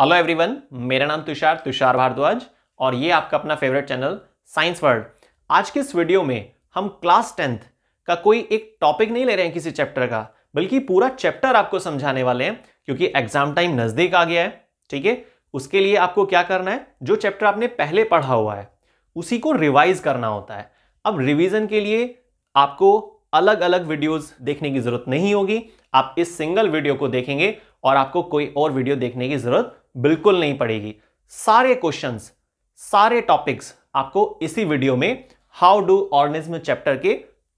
Hello everyone मेरा नाम तुषार तुषार भारद्वाज और ये आपका अपना फेवरेट चैनल साइंस वर्ल्ड आज के इस वीडियो में हम क्लास टेंथ का कोई एक टॉपिक नहीं ले रहे हैं किसी चैप्टर का बल्कि पूरा चैप्टर आपको समझाने वाले हैं क्योंकि एग्जाम टाइम नज़दीक आ गया है ठीक है उसके लिए आपको क्या करना है जो चैप्टर आपने पहले पढ़ा हुआ है उसी को रिवाइज करना होता है अब रिविजन के लिए आपको अलग अलग वीडियोज देखने की जरूरत नहीं होगी आप इस सिंगल वीडियो को देखेंगे और आपको कोई और वीडियो देखने की जरूरत बिल्कुल नहीं पड़ेगी सारे क्वेश्चंस सारे टॉपिक्स आपको इसी वीडियो में हाउ डू ऑर्गेनिज्म चैप्टर के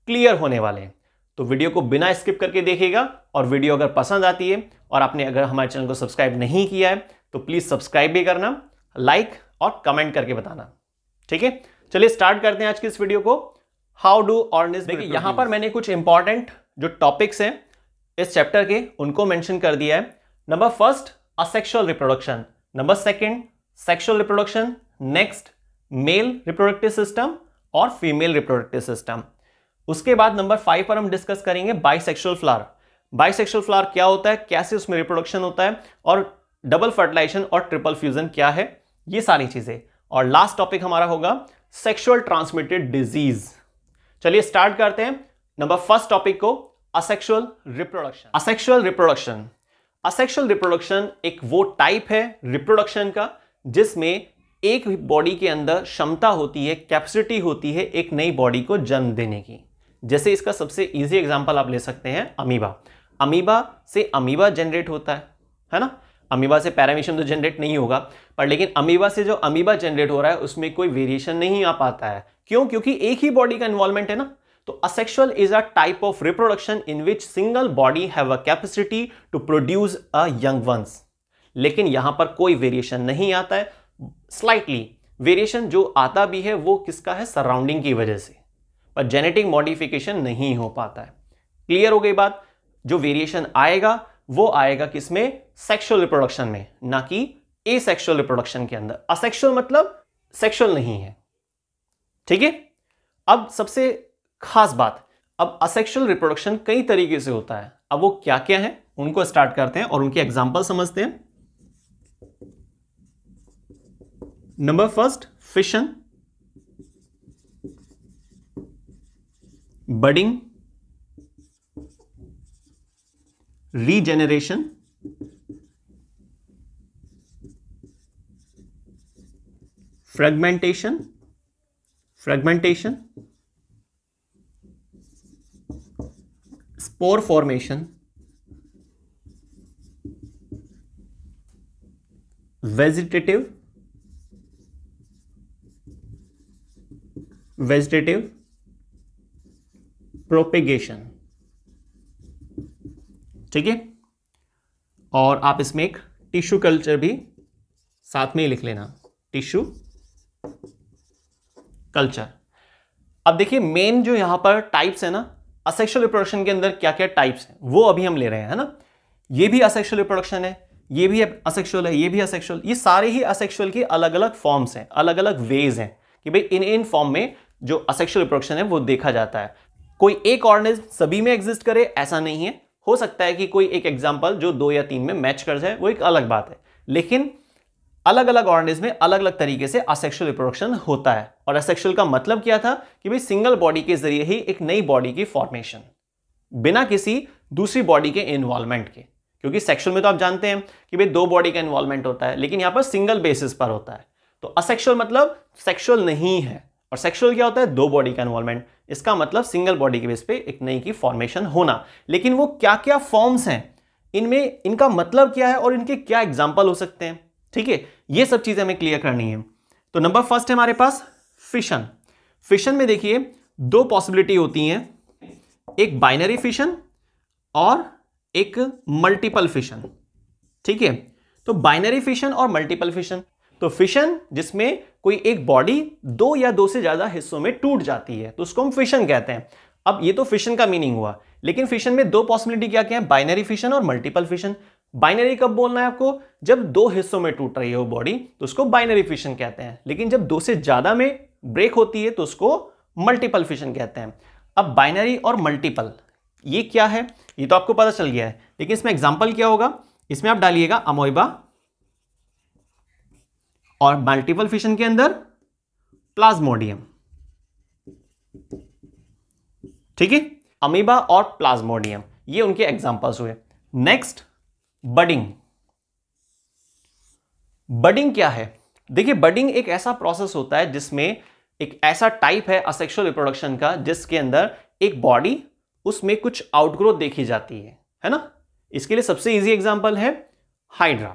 क्लियर होने वाले हैं तो वीडियो को बिना स्किप करके देखेगा और वीडियो अगर पसंद आती है और आपने अगर हमारे चैनल को सब्सक्राइब नहीं किया है तो प्लीज़ सब्सक्राइब भी करना लाइक और कमेंट करके बताना ठीक है चलिए स्टार्ट करते हैं आज की इस वीडियो को हाउ डू ऑर्गेनिज्म देखिए यहां पर मैंने कुछ इंपॉर्टेंट जो टॉपिक्स हैं इस चैप्टर के उनको मैंशन कर दिया है number first asexual reproduction. Number second, sexual reproduction. Next, male reproductive system और फीमेल रिप्रोडक्टिव सिस्टम उसके बाद नंबर फाइव पर हम डिस्कस करेंगे बाइसेक्सुअल फ्लावर बाइसेक्सुअल फ्लावर क्या होता है कैसे उसमें रिप्रोडक्शन होता है और डबल फर्टिलाइजेशन और ट्रिपल फ्यूजन क्या है ये सारी चीजें और लास्ट टॉपिक हमारा होगा सेक्सुअल ट्रांसमिटेड डिजीज चलिए स्टार्ट करते हैं नंबर फर्स्ट टॉपिक को asexual reproduction asexual reproduction asexual reproduction एक वो टाइप है रिप्रोडक्शन का जिसमें एक बॉडी के अंदर क्षमता होती है कैपेसिटी होती है एक नई बॉडी को जन्म देने की जैसे इसका सबसे इजी एग्जांपल आप ले सकते हैं अमीबा अमीबा से अमीबा जनरेट होता है है ना अमीबा से पैरामिशन तो जनरेट नहीं होगा पर लेकिन अमीबा से जो अमीबा जनरेट हो रहा है उसमें कोई वेरिएशन नहीं आ पाता है क्यों क्योंकि एक ही बॉडी का इन्वॉल्वमेंट है ना तो asexual is a type of reproduction in which single body have a capacity to produce a young ones लेकिन यहां पर कोई वेरिएशन नहीं आता है स्लाइटली वेरिएशन जो आता भी है वो किसका है सराउंडिंग की वजह से पर जेनेटिक मॉडिफिकेशन नहीं हो पाता है क्लियर हो गई बात जो वेरिएशन आएगा वो आएगा किसमें सेक्सुअल रिप्रोडक्शन में ना कि ए सेक्सुअल रिप्रोडक्शन के अंदर असेक्शुअल मतलब सेक्शुअल नहीं है ठीक है अब सबसे खास बात अब असेक्शुअल रिप्रोडक्शन कई तरीके से होता है अब वो क्या क्या है उनको स्टार्ट करते हैं और उनकी एग्जाम्पल समझते हैं number first fission budding regeneration fragmentation fragmentation spore formation vegetative vegetative propagation ठीक है और आप इसमें एक टिश्यू कल्चर भी साथ में ही लिख लेना टिश्यू कल्चर अब देखिए मेन जो यहां पर टाइप्स है ना असेक्शुअल रिप्रोडक्शन के अंदर क्या क्या टाइप्स हैं वो अभी हम ले रहे हैं है ना ये भी असेक्शुअल रिप्रोडक्शन है ये भी असेक्शुअल है ये भी असेक्शुअल ये सारे ही असेक्शुअल के अलग अलग फॉर्म्स हैं अलग अलग वेज हैं कि भाई इन इन फॉर्म में जो असेक्शुअल रिप्रोडक्शन है वो देखा जाता है कोई एक ऑर्गेनिज्म सभी में एग्जिस्ट करे ऐसा नहीं है हो सकता है कि कोई एक एग्जाम्पल जो दो या तीन में मैच कर जाए वो एक अलग बात है लेकिन अलग अलग ऑर्गेनिज में अलग अलग तरीके से असेक्शुअल रिप्रोडक्शन होता है और असेक्शुअल का मतलब क्या था कि भाई सिंगल बॉडी के जरिए ही एक नई बॉडी की फॉर्मेशन बिना किसी दूसरी बॉडी के इन्वॉल्वमेंट के क्योंकि सेक्शुअल में तो आप जानते हैं कि भाई दो बॉडी का इन्वॉल्वमेंट होता है लेकिन यहाँ पर सिंगल बेसिस पर होता है तो असेक्शुअल मतलब सेक्शुअल नहीं है और सेक्शुअल क्या होता है दो बॉडी का इन्वॉल्वमेंट इसका मतलब सिंगल बॉडी के बेस पे एक नई की फॉर्मेशन होना लेकिन वो क्या क्या फॉर्म्स हैं इनमें इनका मतलब क्या है और इनके क्या एग्जाम्पल हो सकते हैं ठीक है ये सब चीज़ें हमें क्लियर करनी है तो नंबर फर्स्ट है हमारे पास फिशन फिशन में देखिए दो पॉसिबिलिटी होती हैं एक बाइनरी फिशन और एक मल्टीपल फिशन ठीक है तो बाइनरी फिशन और मल्टीपल फिशन तो फिशन जिसमें कोई एक बॉडी दो या दो से ज़्यादा हिस्सों में टूट जाती है तो उसको हम फिशन कहते हैं अब ये तो फिशन का मीनिंग हुआ लेकिन फिशन में दो पॉसिबिलिटी क्या क्या है बाइनरी फिशन और मल्टीपल फिशन बाइनरी कब बोलना है आपको जब दो हिस्सों में टूट रही हो बॉडी तो उसको बाइनरी फिशन कहते हैं लेकिन जब दो से ज़्यादा में ब्रेक होती है तो उसको मल्टीपल फिशन कहते हैं अब बाइनरी और मल्टीपल ये क्या है ये तो आपको पता चल गया है लेकिन इसमें एग्जाम्पल क्या होगा इसमें आप डालिएगा अमोइबा और मल्टीपल फिशन के अंदर प्लाज्मोडियम ठीक है अमीबा और प्लाज्मोडियम ये उनके एग्जाम्पल्स हुए नेक्स्ट बडिंग बडिंग क्या है देखिए बडिंग एक ऐसा प्रोसेस होता है जिसमें एक ऐसा टाइप है असेक्शुअल रिप्रोडक्शन का जिसके अंदर एक बॉडी उसमें कुछ आउटग्रोथ देखी जाती है है ना इसके लिए सबसे इजी एग्जांपल है हाइड्रा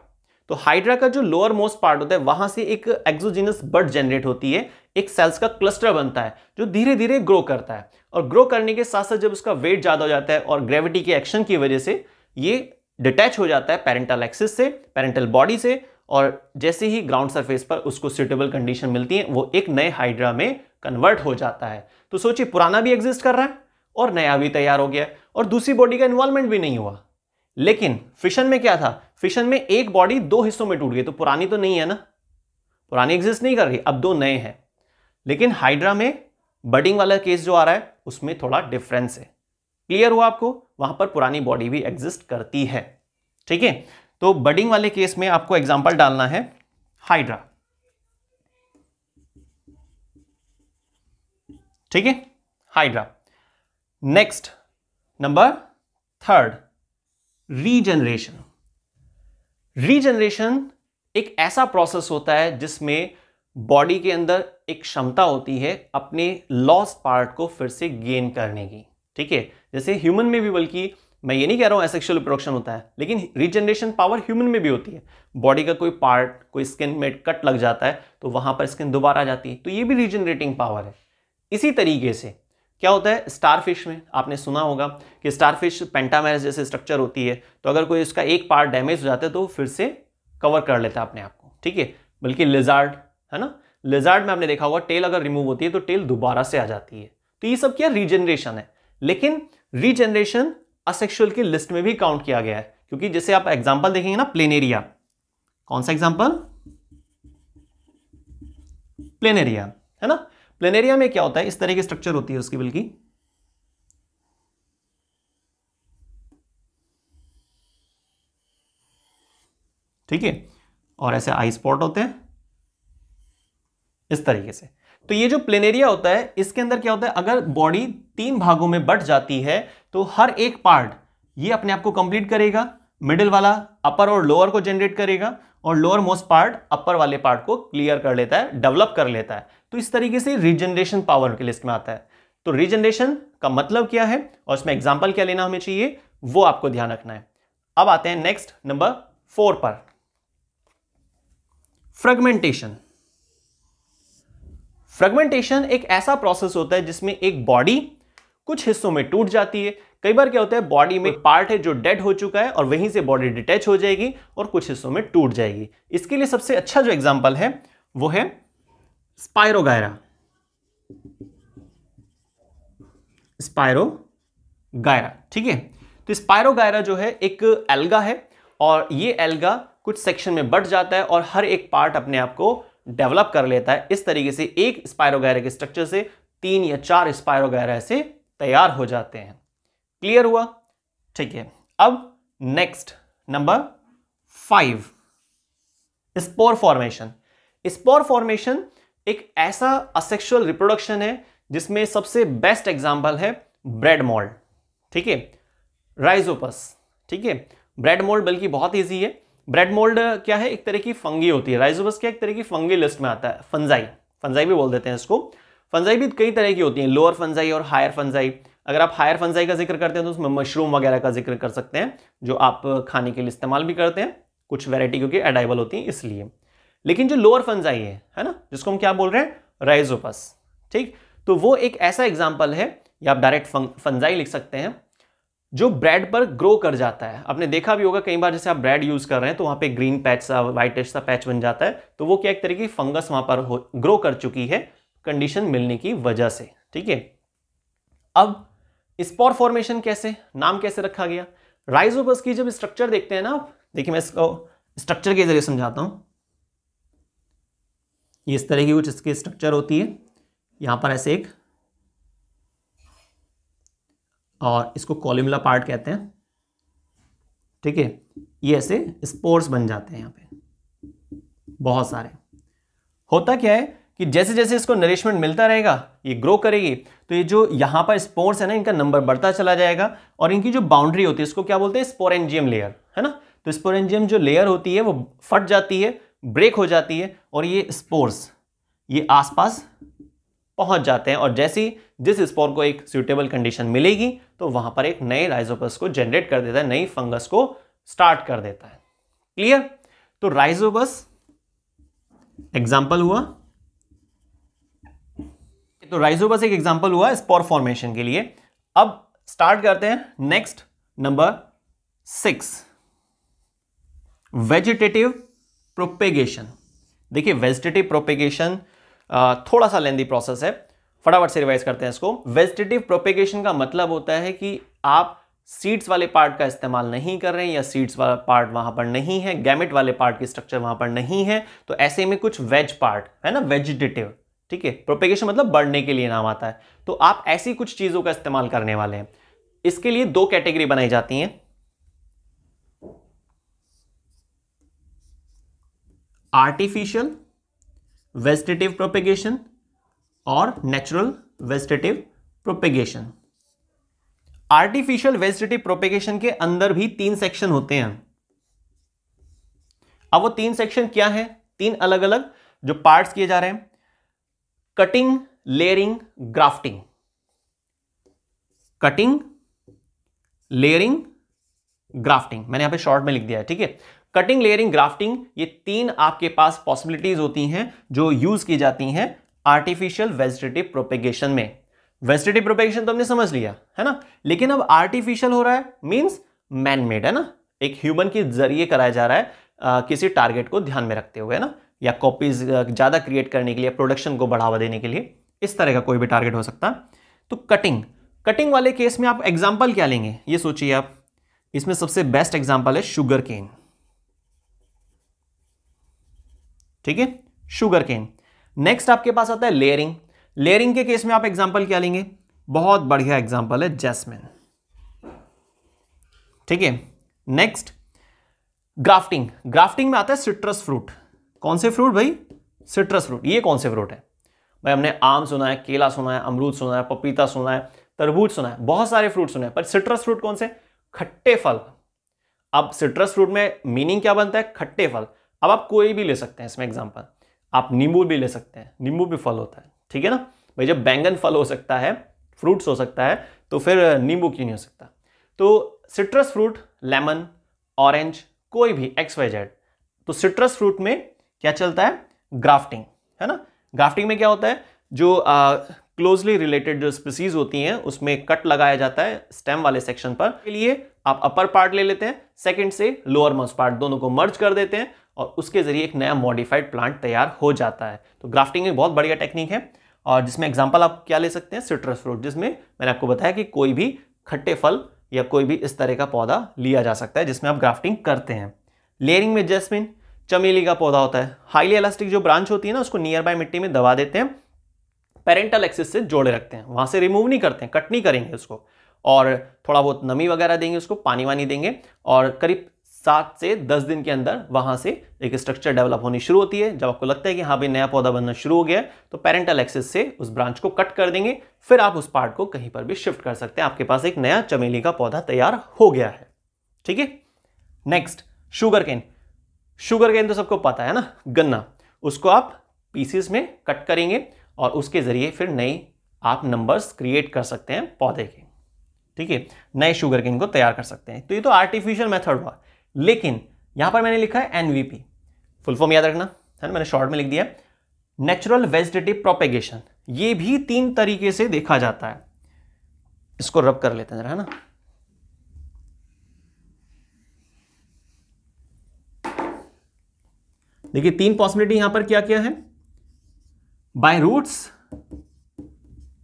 तो हाइड्रा का जो लोअर मोस्ट पार्ट होता है वहां से एक एक्सोजिनस बर्ड जनरेट होती है एक सेल्स का क्लस्टर बनता है जो धीरे धीरे ग्रो करता है और ग्रो करने के साथ साथ जब उसका वेट ज्यादा हो जाता है और ग्रेविटी के एक्शन की वजह से ये डिटैच हो जाता है पेरेंटल एक्सिस से पेरेंटल बॉडी से और जैसे ही ग्राउंड सरफेस पर उसको सुटेबल कंडीशन मिलती है वो एक नए हाइड्रा में कन्वर्ट हो जाता है तो सोचिए पुराना भी एग्जिस्ट कर रहा है और नया भी तैयार हो गया और दूसरी बॉडी का इन्वॉल्वमेंट भी नहीं हुआ लेकिन फिशन में क्या था फिशन में एक बॉडी दो हिस्सों में टूट गई तो पुरानी तो नहीं है ना पुरानी एग्जिस्ट नहीं कर रही अब दो नए हैं लेकिन हाइड्रा में बडिंग वाला केस जो आ रहा है उसमें थोड़ा डिफरेंस है क्लियर हुआ आपको वहां पर पुरानी बॉडी भी एग्जिस्ट करती है ठीक है तो बडिंग वाले केस में आपको एग्जाम्पल डालना है हाइड्रा ठीक है hydra next number third regeneration regeneration एक ऐसा प्रोसेस होता है जिसमें बॉडी के अंदर एक क्षमता होती है अपने लॉस पार्ट को फिर से गेन करने की ठीक है जैसे ह्यूमन में भी बल्कि मैं ये नहीं कह रहा हूँ एसेक्शुअल रिप्रोडक्शन होता है लेकिन रीजनरेशन पावर ह्यूमन में भी होती है बॉडी का कोई पार्ट कोई स्किन में कट लग जाता है तो वहाँ पर स्किन दोबारा आ जाती है तो ये भी रीजनरेटिंग पावर है इसी तरीके से क्या होता है स्टारफिश में आपने सुना होगा कि स्टारफिश पेंटामेरस जैसे स्ट्रक्चर होती है तो अगर कोई इसका एक पार्ट डैमेज हो जाता है तो फिर से कवर कर लेता है अपने आप को ठीक है बल्कि लिजार्ड है ना लिजार्ड में आपने देखा होगा टेल अगर रिमूव होती है तो टेल दोबारा से आ जाती है तो ये सब क्या रीजनरेशन है लेकिन रीजनरेशन असेक्शुअल की लिस्ट में भी काउंट किया गया है क्योंकि जैसे आप एग्जाम्पल देखेंगे ना प्लेन एरिया कौन सा एग्जाम्पल प्लेन एरिया है ना प्लेन एरिया में क्या होता है इस तरह की स्ट्रक्चर होती है उसकी बिल की ठीक है और ऐसे आई स्पॉट होते हैं इस तरीके से तो ये जो प्लेनेरिया होता है इसके अंदर क्या होता है अगर बॉडी तीन भागों में बट जाती है तो हर एक पार्ट ये अपने आप को कंप्लीट करेगा मिडिल वाला अपर और लोअर को जनरेट करेगा और लोअर मोस्ट पार्ट अपर वाले पार्ट को क्लियर कर लेता है डेवलप कर लेता है तो इस तरीके से रीजनरेशन पावर की लिस्ट में आता है तो रीजनरेशन का मतलब क्या है और इसमें एग्जाम्पल क्या लेना हमें चाहिए वो आपको ध्यान रखना है अब आते हैं नेक्स्ट नंबर फोर पर फ्रेगमेंटेशन फ्रेगमेंटेशन एक ऐसा प्रोसेस होता है जिसमें एक बॉडी कुछ हिस्सों में टूट जाती है कई बार क्या होता है बॉडी में पार्ट है जो डेड हो चुका है और वहीं से बॉडी डिटैच हो जाएगी और कुछ हिस्सों में टूट जाएगी इसके लिए सबसे अच्छा जो एग्जाम्पल है वो है स्पायरोगायरा स्पायरोगायरा ठीक है तो स्पायरोगायरा जो है एक एल्गा है और ये एल्गा कुछ सेक्शन में बढ़ जाता है और हर एक पार्ट अपने आप को डेवलप कर लेता है इस तरीके से एक के स्ट्रक्चर से तीन या चार स्पायरोगैरा से तैयार हो जाते हैं क्लियर हुआ ठीक है अब next number five spore formation spore formation एक ऐसा असेक्सुअल रिप्रोडक्शन है जिसमें सबसे बेस्ट एग्जाम्पल है ब्रेड मोल्ड ठीक है राइजोपस ठीक है ब्रेड मोल्ड बल्कि बहुत ईजी है ब्रेड मोल्ड क्या है एक तरह की फंगी होती है राइजोबस क्या एक तरह की फंगी लिस्ट में आता है फंजाई फंजाई भी बोल देते हैं इसको फंजाई भी कई तरह की होती है लोअर फंजाई और हायर फंजाई अगर आप हायर फंजाई का जिक्र करते हैं तो उसमें मशरूम वगैरह का जिक्र कर सकते हैं जो आप खाने के लिए इस्तेमाल भी करते हैं कुछ वेराइटी क्योंकि एडाइबल होती है इसलिए लेकिन जो लोअर फंजाई है है ना जिसको हम क्या बोल रहे हैं राइजोपस ठीक तो वो एक ऐसा एग्जाम्पल है या आप डायरेक्ट फंजाई लिख सकते हैं जो ब्रेड पर ग्रो कर जाता है आपने देखा भी होगा कई बार जैसे आप ब्रेड यूज़ कर रहे हैं तो वहां पे ग्रीन पैच सा वाइटिश सा पैच बन जाता है तो वो क्या एक तरीके की फंगस वहां पर हो ग्रो कर चुकी है कंडीशन मिलने की वजह से ठीक है अब स्पॉर फॉर्मेशन कैसे नाम कैसे रखा गया राइजोबस की जब स्ट्रक्चर देखते हैं ना आप देखिए मैं इसको स्ट्रक्चर के जरिए समझाता हूं ये इस तरह की कुछ इसकी स्ट्रक्चर होती है यहां पर ऐसे एक और इसको कॉलिमला पार्ट कहते हैं ठीक है ये ऐसे स्पोर्ट्स बन जाते हैं यहाँ पे बहुत सारे होता क्या है कि जैसे जैसे इसको नरिशमेंट मिलता रहेगा ये ग्रो करेगी तो ये जो यहाँ पर स्पोर्ट्स है ना इनका नंबर बढ़ता चला जाएगा और इनकी जो बाउंड्री होती है इसको क्या बोलते हैं स्पोरेंजियम लेयर है ना तो स्पोरेंजियम जो लेयर होती है वो फट जाती है ब्रेक हो जाती है और ये स्पोर्स ये आसपास पहुंच जाते हैं और जैसे ही जिस स्पोर को एक सूटेबल कंडीशन मिलेगी तो वहां पर एक नए राइजोबस को जनरेट कर देता है नई फंगस को स्टार्ट कर देता है क्लियर तो राइजोबस एग्जाम्पल हुआ तो राइजोबस एक एग्जाम्पल हुआ स्पोर फॉर्मेशन के लिए अब स्टार्ट करते हैं next number six vegetative propagation देखिए वेजिटेटिव प्रोपेगेशन थोड़ा सा लेंदी प्रोसेस है फटाफट से रिवाइज करते हैं इसको वेजिटेटिव प्रोपेगेशन का मतलब होता है कि आप सीड्स वाले पार्ट का इस्तेमाल नहीं कर रहे हैं या सीड्स वाला पार्ट वहां पर नहीं है गैमेट वाले पार्ट की स्ट्रक्चर वहां पर नहीं है तो ऐसे में कुछ वेज पार्ट है ना वेजिटेटिव ठीक है प्रोपेगेशन मतलब बढ़ने के लिए नाम आता है तो आप ऐसी कुछ चीज़ों का इस्तेमाल करने वाले हैं इसके लिए दो कैटेगरी बनाई जाती हैं आर्टिफिशियल वेजिटेटिव प्रोपेगेशन और natural vegetative propagation artificial vegetative propagation के अंदर भी तीन सेक्शन होते हैं अब वो तीन सेक्शन क्या है तीन अलग अलग जो पार्ट्स किए जा रहे हैं cutting layering grafting cutting layering grafting मैंने यहां पे शॉर्ट में लिख दिया है ठीक है कटिंग लेयरिंग ग्राफ्टिंग ये तीन आपके पास पॉसिबिलिटीज होती हैं जो यूज की जाती हैं आर्टिफिशियल वेजिटेटिव प्रोपेगेशन में वेजिटेटिव प्रोपेगेशन तो हमने समझ लिया है ना लेकिन अब आर्टिफिशियल हो रहा है मीन्स मैनमेड है ना एक ह्यूमन के जरिए कराया जा रहा है आ, किसी टारगेट को ध्यान में रखते हुए है ना या कॉपीज ज़्यादा क्रिएट करने के लिए प्रोडक्शन को बढ़ावा देने के लिए इस तरह का कोई भी टारगेट हो सकता है तो कटिंग कटिंग वाले केस में आप एग्जाम्पल क्या लेंगे ये सोचिए आप इसमें सबसे बेस्ट एग्जाम्पल है शुगर केन ठीक है शुगर केन नेक्स्ट आपके पास आता है लेयरिंग लेयरिंग के केस में आप एग्जाम्पल क्या लेंगे बहुत बढ़िया एग्जाम्पल है जैस्मिन ठीक है नेक्स्ट ग्राफ्टिंग ग्राफ्टिंग में आता है सिट्रस फ्रूट कौन से फ्रूट भाई सिट्रस फ्रूट ये कौन से फ्रूट है भाई हमने आम सुना है केला सुना है अमरूद सुना है पपीता सुना है तरबूज सुना है बहुत सारे फ्रूट सुने पर सिट्रस फ्रूट कौन से खट्टे फल अब सिट्रस फ्रूट में मीनिंग क्या बनता है खट्टे फल अब आप कोई भी ले सकते हैं इसमें एग्जाम्पल आप नींबू भी ले सकते हैं नींबू भी फल होता है ठीक है ना भाई जब बैंगन फल हो सकता है फ्रूट्स हो सकता है तो फिर नींबू क्यों नहीं हो सकता तो सिट्रस फ्रूट लेमन ऑरेंज कोई भी एक्स वाई जेड तो सिट्रस फ्रूट में क्या चलता है ग्राफ्टिंग है ना ग्राफ्टिंग में क्या होता है जो क्लोजली रिलेटेड जो स्पीसीज होती हैं उसमें कट लगाया जाता है स्टेम वाले सेक्शन पर के लिए आप अपर पार्ट ले लेते हैं सेकंड से लोअर मोस्ट पार्ट दोनों को मर्ज कर देते हैं और उसके ज़रिए एक नया मॉडिफाइड प्लांट तैयार हो जाता है तो ग्राफ्टिंग एक बहुत बढ़िया टेक्निक है और जिसमें एग्जाम्पल आप क्या ले सकते हैं सिट्रस फ्रूट जिसमें मैंने आपको बताया कि कोई भी खट्टे फल या कोई भी इस तरह का पौधा लिया जा सकता है जिसमें आप ग्राफ्टिंग करते हैं लेयरिंग में जैसमिन चमेली का पौधा होता है हाईली इलास्टिक जो ब्रांच होती है ना उसको नियर बाय मिट्टी में दबा देते हैं पेरेंटल एक्सिस से जोड़े रखते हैं वहाँ से रिमूव नहीं करते हैं कट नहीं करेंगे उसको और थोड़ा बहुत नमी वगैरह देंगे उसको पानी वानी देंगे और करीब सात से दस दिन के अंदर वहां से एक स्ट्रक्चर डेवलप होनी शुरू होती है जब आपको लगता है कि हाँ भाई नया पौधा बनना शुरू हो गया तो पेरेंटल एक्सेस से उस ब्रांच को कट कर देंगे फिर आप उस पार्ट को कहीं पर भी शिफ्ट कर सकते हैं आपके पास एक नया चमेली का पौधा तैयार हो गया है ठीक है next sugar cane sugar cane तो सबको पता है ना गन्ना उसको आप पीसीस में कट करेंगे और उसके ज़रिए फिर नई आप नंबर्स क्रिएट कर सकते हैं पौधे के ठीक है नए शुगर केन को तैयार कर सकते हैं तो ये तो आर्टिफिशियल मेथड हुआ लेकिन यहां पर मैंने लिखा है एनवीपी फुल फॉर्म याद रखना है ना मैंने शॉर्ट में लिख दिया नेचुरल वेजिटेटिव प्रोपेगेशन ये भी तीन तरीके से देखा जाता है इसको रब कर लेते हैं जरा है ना देखिए तीन पॉसिबिलिटी यहां पर क्या क्या है बाय रूट्स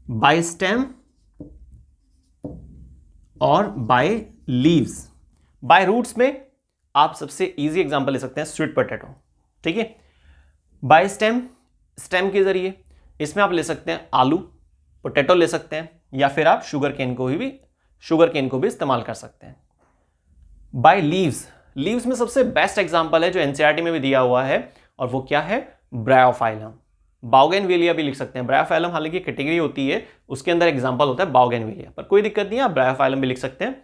बाय स्टेम और बाय लीव्स बाय रूट्स में आप सबसे ईजी एग्जाम्पल ले सकते हैं स्वीट पोटैटो ठीक है बाय स्टेम स्टेम के जरिए इसमें आप ले सकते हैं आलू पोटैटो ले सकते हैं या फिर आप शुगर केन को ही भी शुगर केन को भी इस्तेमाल कर सकते हैं बाय लीव्स लीव्स में सबसे बेस्ट एग्जाम्पल है जो एनसीआरटी e में भी दिया हुआ है और वो क्या है ब्रायोफाइलम बाउगेन वेलिया भी लिख सकते हैं ब्रायोफाइलम हालांकि कैटेगरी होती है उसके अंदर एग्जाम्पल होता है बाउगेन वेलिया पर कोई दिक्कत नहीं है आप ब्रायोफाइलम भी लिख सकते हैं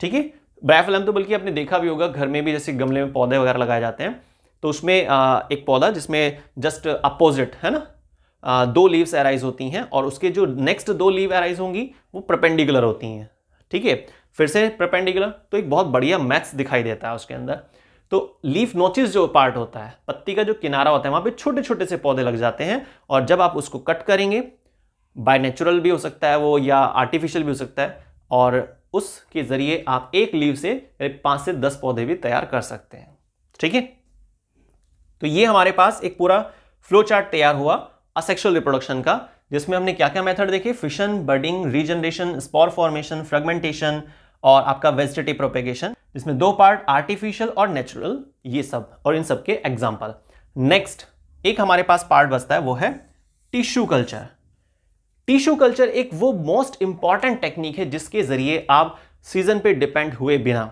ठीक है ब्रायफलम तो बल्कि आपने देखा भी होगा घर में भी जैसे गमले में पौधे वगैरह लगाए जाते हैं तो उसमें एक पौधा जिसमें जस्ट अपोजिट है ना दो लीव्स एराइज होती हैं और उसके जो नेक्स्ट दो लीव एराइज होंगी वो प्रपेंडिकुलर होती हैं ठीक है फिर से प्रपेंडिकुलर तो एक बहुत बढ़िया मैथ्स दिखाई देता है उसके अंदर तो लीफ नोचिस जो पार्ट होता है पत्ती का जो किनारा होता है वहाँ पे छोटे छोटे से पौधे लग जाते हैं और जब आप उसको कट करेंगे बाय नेचुरल भी हो सकता है वो या आर्टिफिशियल भी हो सकता है और उसके ज़रिए आप एक लीव से पांच से दस पौधे भी तैयार कर सकते हैं ठीक है तो ये हमारे पास एक पूरा फ्लो चार्ट तैयार हुआ असेक्शुअल रिप्रोडक्शन का जिसमें हमने क्या क्या मेथड देखे fission budding regeneration spore formation fragmentation और आपका वेजिटेटिव प्रोपेगेशन जिसमें दो पार्ट आर्टिफिशियल और नेचुरल ये सब और इन सब के एग्जाम्पल नेक्स्ट एक हमारे पास पार्ट बचता है वो है टिश्यू कल्चर टिश्यू कल्चर एक वो मोस्ट इंपॉर्टेंट टेक्निक है जिसके जरिए आप सीजन पे डिपेंड हुए बिना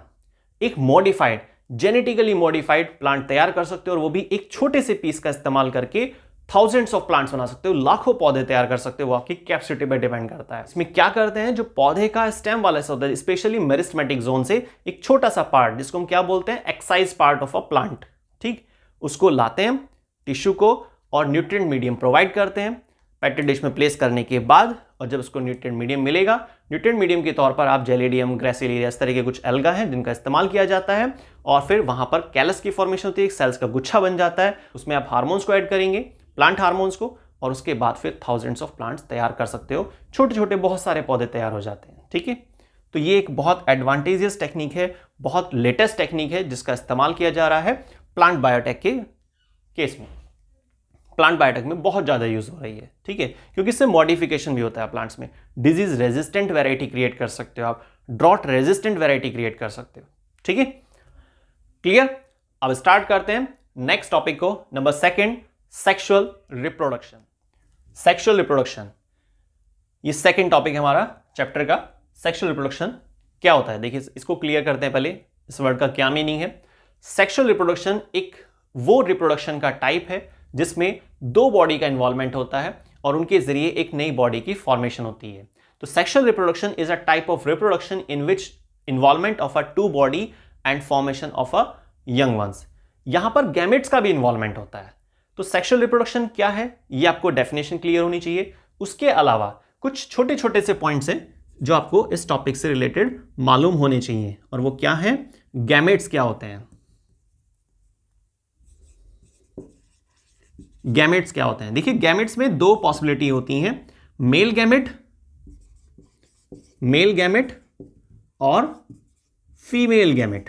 एक मॉडिफाइड जेनेटिकली मॉडिफाइड प्लांट तैयार कर सकते हो और वो भी एक छोटे से पीस का इस्तेमाल करके थाउजेंड्स ऑफ प्लांट्स बना सकते हो लाखों पौधे तैयार कर सकते हो वो आपकी कैपेसिटी पर डिपेंड करता है इसमें क्या करते हैं जो पौधे का स्टेम वाला हिस्सा होता है स्पेशली मेरिस्मेटिक जोन से एक छोटा सा पार्ट जिसको हम क्या बोलते हैं excise part of a plant ठीक उसको लाते हैं टिश्यू को और न्यूट्रिएंट मीडियम प्रोवाइड करते हैं पैटेड डिश में प्लेस करने के बाद और जब उसको न्यूट्रेंट मीडियम मिलेगा न्यूट्रेंट मीडियम के तौर पर आप जेलेडियम ग्रेसिलेरिया इस तरह के कुछ एल्गा हैं जिनका इस्तेमाल किया जाता है और फिर वहाँ पर कैलस की फॉर्मेशन होती है सेल्स का गुच्छा बन जाता है उसमें आप हार्मोन्स को ऐड करेंगे प्लांट हार्मोन्स को और उसके बाद फिर थाउजेंड्स ऑफ प्लांट्स तैयार कर सकते हो छोटे छोटे बहुत सारे पौधे तैयार हो जाते हैं ठीक है तो ये एक बहुत एडवांटेजियस टेक्निक है बहुत लेटेस्ट टेक्निक है जिसका इस्तेमाल किया जा रहा है प्लांट बायोटेक के केस में प्लांट बायोटेक में बहुत ज़्यादा यूज़ हो रही है ठीक है क्योंकि इससे मॉडिफिकेशन भी होता है प्लांट्स में डिजीज़ रेजिस्टेंट वेराइटी क्रिएट कर सकते हो आप ड्रॉट रेजिस्टेंट वेराइटी क्रिएट कर सकते हो ठीक है क्लियर अब स्टार्ट करते हैं नेक्स्ट टॉपिक को number second sexual reproduction sexual reproduction ये सेकेंड टॉपिक है हमारा चैप्टर का सेक्शुअल रिप्रोडक्शन क्या होता है देखिए इसको क्लियर करते हैं पहले इस वर्ड का क्या मीनिंग है सेक्शुअल रिप्रोडक्शन एक वो रिप्रोडक्शन का टाइप है जिसमें दो बॉडी का इन्वॉल्वमेंट होता है और उनके जरिए एक नई बॉडी की फॉर्मेशन होती है तो sexual reproduction is a type of reproduction in which involvement of a two body and formation of a young ones यहां पर गैमेट्स का भी इन्वॉल्वमेंट होता है तो सेक्शुअल रिप्रोडक्शन क्या है ये आपको डेफिनेशन क्लियर होनी चाहिए उसके अलावा कुछ छोटे छोटे से पॉइंट्स हैं जो आपको इस टॉपिक से रिलेटेड मालूम होने चाहिए और वो क्या है गैमेट्स क्या होते हैं गैमेट्स क्या होते हैं देखिए गैमेट्स में दो पॉसिबिलिटी होती हैं मेल गैमेट मेल गैमेट और फीमेल गैमेट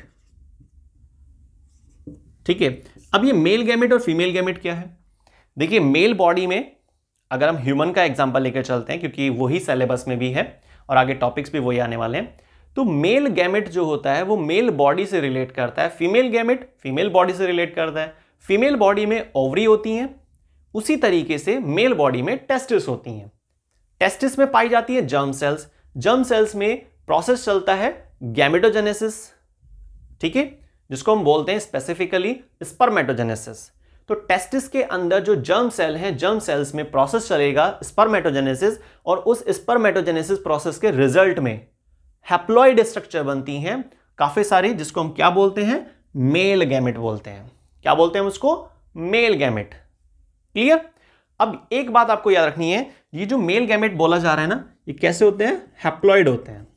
ठीक है अब ये मेल गैमेट और फीमेल गैमेट क्या है देखिए मेल बॉडी में अगर हम ह्यूमन का एग्जाम्पल लेकर चलते हैं क्योंकि वही सिलेबस में भी है और आगे टॉपिक्स भी वही आने वाले हैं तो मेल गैमेट जो होता है वो मेल बॉडी से रिलेट करता है फीमेल गैमेट फीमेल बॉडी से रिलेट करता है फीमेल बॉडी में ओवरी होती हैं उसी तरीके से मेल बॉडी में टेस्टिस होती हैं टेस्टिस में पाई जाती है जर्म सेल्स जर्म सेल्स में प्रोसेस चलता है गैमेटोजेनेसिस ठीक है जिसको हम बोलते हैं स्पेसिफिकली स्पर्मेटोजेनेसिस तो टेस्टिस के अंदर जो जर्म सेल हैं जर्म सेल्स में प्रोसेस चलेगा स्पर्मेटोजेनेसिस और उस स्पर्मेटोजेनेसिस प्रोसेस के रिजल्ट में हैप्लॉइड स्ट्रक्चर बनती हैं काफ़ी सारी जिसको हम क्या बोलते हैं मेल गैमेट बोलते हैं क्या बोलते हैं उसको मेल गैमेट क्लियर अब एक बात आपको याद रखनी है ये जो मेल गैमेट बोला जा रहा है ना ये कैसे होते हैं हैप्लॉइड होते हैं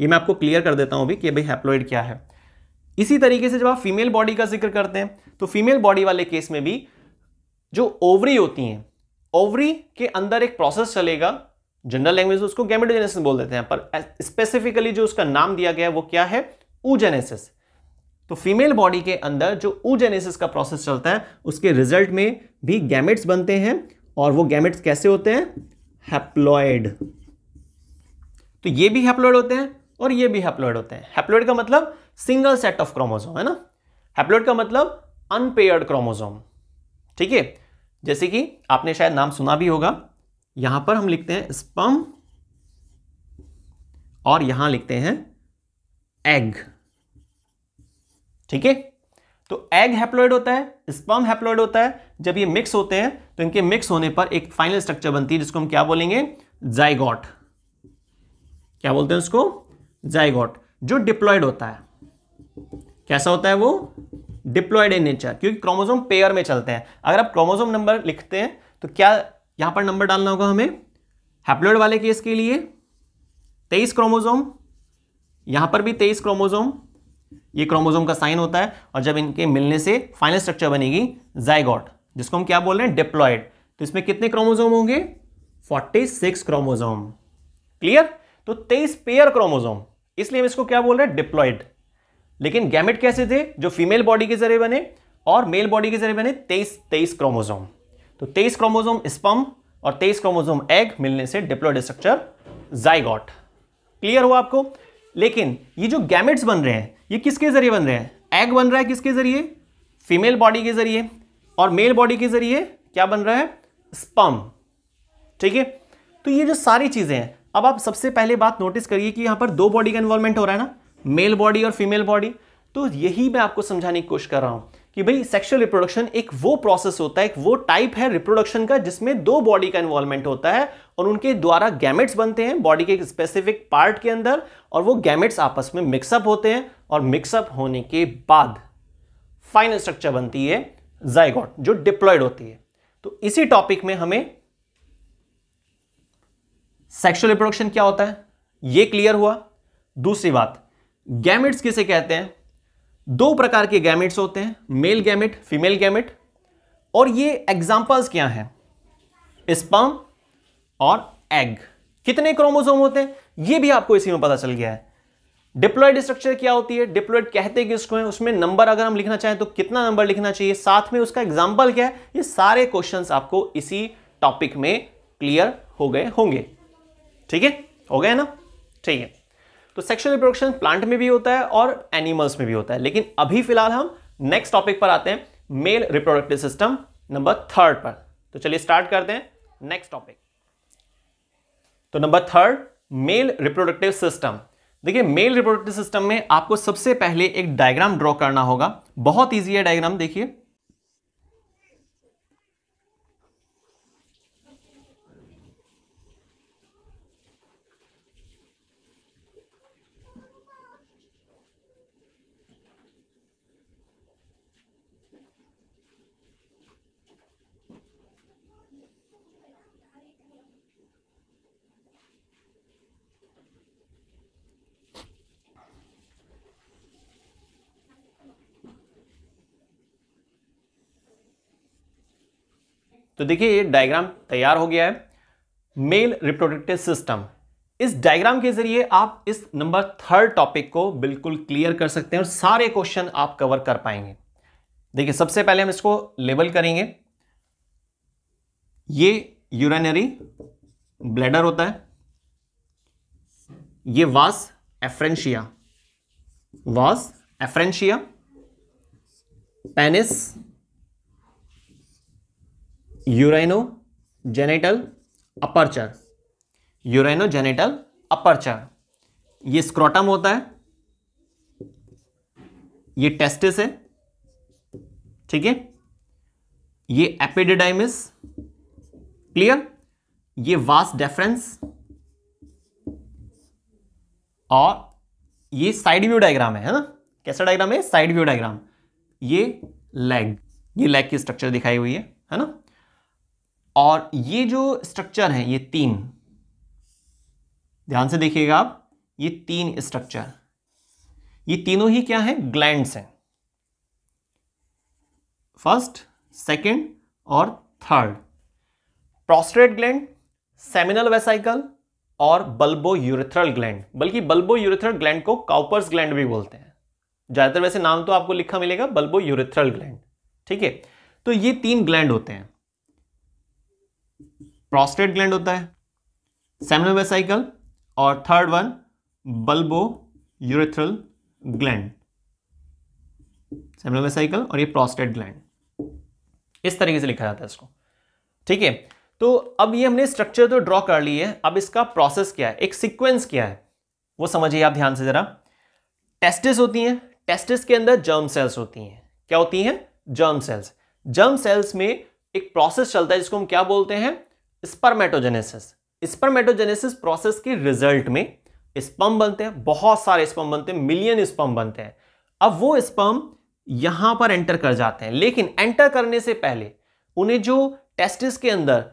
ये मैं आपको क्लियर कर देता हूं अभी कि भाई हैप्लॉइड क्या है इसी तरीके से जब आप फीमेल बॉडी का जिक्र करते हैं तो फीमेल बॉडी वाले केस में भी जो ओवरी होती हैं ओवरी के अंदर एक प्रोसेस चलेगा जनरल लैंग्वेज उसको गैमेटोजेनेसिस बोल देते हैं पर स्पेसिफिकली जो उसका नाम दिया गया है वो क्या है ऊजेनेसिस तो फीमेल बॉडी के अंदर जो ऊजेनेसिस का प्रोसेस चलता है उसके रिजल्ट में भी गैमेट्स बनते हैं और वो गैमेट्स कैसे होते हैं हैप्लॉयड तो ये भी हैप्लॉयड होते हैं और ये भी हैप्लॉयड होते हैं हैप्लॉयड का मतलब सिंगल सेट ऑफ क्रोमोजोम है ना हैप्लॉयड का मतलब अनपेयर्ड क्रोमोजोम ठीक है जैसे कि आपने शायद नाम सुना भी होगा यहां पर हम लिखते हैं स्पम और यहां लिखते हैं एग ठीक है तो एग हैप्लोइड होता है स्पर्म हैप्लोइड होता है जब ये मिक्स होते हैं तो इनके मिक्स होने पर एक फाइनल स्ट्रक्चर बनती है जिसको हम क्या बोलेंगे जाइगॉट क्या बोलते हैं उसको जाइगॉट जो डिप्लॉयड होता है कैसा होता है वो डिप्लॉयड इन नेचर क्योंकि क्रोमोजोम पेयर में चलते हैं अगर आप क्रोमोजोम नंबर लिखते हैं तो क्या यहां पर नंबर डालना होगा हमें हैप्लोइड वाले केस के लिए तेईस क्रोमोजोम यहां पर भी तेईस क्रोमोजोम ये क्रोमोजोम का साइन होता है और जब इनके मिलने से फाइनल स्ट्रक्चर बनेगी जाइगॉट जिसको हम क्या बोल रहे हैं डिप्लॉयड तो इसमें कितने क्रोमोजोम होंगे 46 क्रोमोजोम क्लियर तो 23 पेयर क्रोमोजोम इसलिए हम इसको क्या बोल रहे हैं डिप्लॉयड लेकिन गैमेट कैसे थे जो फीमेल बॉडी के जरिए बने और मेल बॉडी के जरिए बने तेईस तेईस क्रोमोजोम तो तेईस क्रोमोजोम स्पम और तेईस क्रोमोजोम एग मिलने से डिप्लॉयड स्ट्रक्चर जयगॉट क्लियर हुआ आपको लेकिन ये जो गैमेट्स बन रहे हैं ये किसके ज़रिए बन रहे हैं एग बन रहा है किसके ज़रिए फीमेल बॉडी के ज़रिए और मेल बॉडी के ज़रिए क्या बन रहा है स्पम ठीक है तो ये जो सारी चीज़ें हैं अब आप सबसे पहले बात नोटिस करिए कि यहां पर दो बॉडी का इन्वॉल्वमेंट हो रहा है ना मेल बॉडी और फीमेल बॉडी तो यही मैं आपको समझाने की कोशिश कर रहा हूं कि भाई सेक्सुअल रिप्रोडक्शन एक वो प्रोसेस होता है एक वो टाइप है रिप्रोडक्शन का जिसमें दो बॉडी का इन्वॉल्वमेंट होता है और उनके द्वारा गैमेट्स बनते हैं बॉडी के एक स्पेसिफिक पार्ट के अंदर और वो गैमेट्स आपस में मिक्सअप होते हैं और मिक्सअप होने के बाद फाइनल स्ट्रक्चर बनती है जाइगॉट जो डिप्लॉयड होती है तो इसी टॉपिक में हमें सेक्सुअल रिप्रोडक्शन क्या होता है ये क्लियर हुआ दूसरी बात गैमेट्स किसे कहते हैं दो प्रकार के गैमेट्स होते हैं मेल गैमेट फीमेल गैमेट और ये एग्जाम्पल्स क्या हैं स्पम और एग कितने क्रोमोसोम होते हैं ये भी आपको इसी में पता चल गया है डिप्लॉयड स्ट्रक्चर क्या होती है डिप्लॉयड कहते हैं कि है उसमें नंबर अगर हम लिखना चाहें तो कितना नंबर लिखना चाहिए साथ में उसका एग्जाम्पल क्या है ये सारे क्वेश्चन आपको इसी टॉपिक में क्लियर हो गए होंगे ठीक है हो गए ना ठीक है तो सेक्शुअल रिप्रोडक्शन प्लांट में भी होता है और एनिमल्स में भी होता है लेकिन अभी फिलहाल हम नेक्स्ट टॉपिक पर आते हैं male reproductive system number third पर तो चलिए स्टार्ट करते हैं नेक्स्ट टॉपिक तो number third male reproductive system देखिए मेल रिप्रोडक्टिव सिस्टम में आपको सबसे पहले एक डायग्राम ड्रॉ करना होगा बहुत ईजी है डायग्राम देखिए तो देखिए ये डायग्राम तैयार हो गया है मेल रिप्रोडक्टिव सिस्टम इस डायग्राम के जरिए आप इस नंबर थर्ड टॉपिक को बिल्कुल क्लियर कर सकते हैं और सारे क्वेश्चन आप कवर कर पाएंगे देखिए सबसे पहले हम इसको लेबल करेंगे ये यूरिनरी ब्लैडर होता है ये vas efferentia vas efferentia penis urinogenital aperture urinogenital aperture ये स्क्रोटम होता है ये टेस्टिस है ठीक है ये एपिडिडाइमिस क्लियर ये वास डेफरेंस और ये साइड व्यू डायग्राम है है ना कैसा डायग्राम है साइड व्यू डायग्राम ये लेग ये लेग की स्ट्रक्चर दिखाई हुई है है ना और ये जो स्ट्रक्चर है ये तीन ध्यान से देखिएगा आप ये तीन स्ट्रक्चर ये तीनों ही क्या है ग्लैंड हैं फर्स्ट सेकंड और third prostate gland seminal vesicle और बल्बो यूरिथ्रल ग्लैंड बल्कि बल्बो यूरिथ्रल ग्लैंड को काउपर्स ग्लैंड भी बोलते हैं ज़्यादातर वैसे नाम तो आपको लिखा मिलेगा बल्बो यूरिथ्रल ग्लैंड ठीक है तो ये तीन ग्लैंड होते हैं प्रोस्टेट ग्लैंड होता है सेमिनल वेसाइकल और third one bulbourethral gland seminal vesicle और ये प्रोस्टेट ग्लैंड इस तरीके से लिखा जाता है इसको ठीक है तो अब ये हमने स्ट्रक्चर तो ड्रॉ कर ली है अब इसका प्रोसेस क्या है एक सीक्वेंस क्या है वो समझिए आप ध्यान से जरा टेस्टिस होती हैं टेस्टिस के अंदर जर्म सेल्स होती हैं क्या होती हैं जर्म सेल्स जर्म सेल्स में एक प्रोसेस चलता है जिसको हम क्या बोलते हैं स्पर्मेटोजेनेसिस स्पर्मेटोजेनेसिस प्रोसेस के रिजल्ट में स्पम बनते हैं बहुत सारे स्पम बनते हैं मिलियन स्पम बनते हैं अब वो स्पम यहां पर एंटर कर जाते हैं लेकिन एंटर करने से पहले उन्हें जो टेस्टिस के अंदर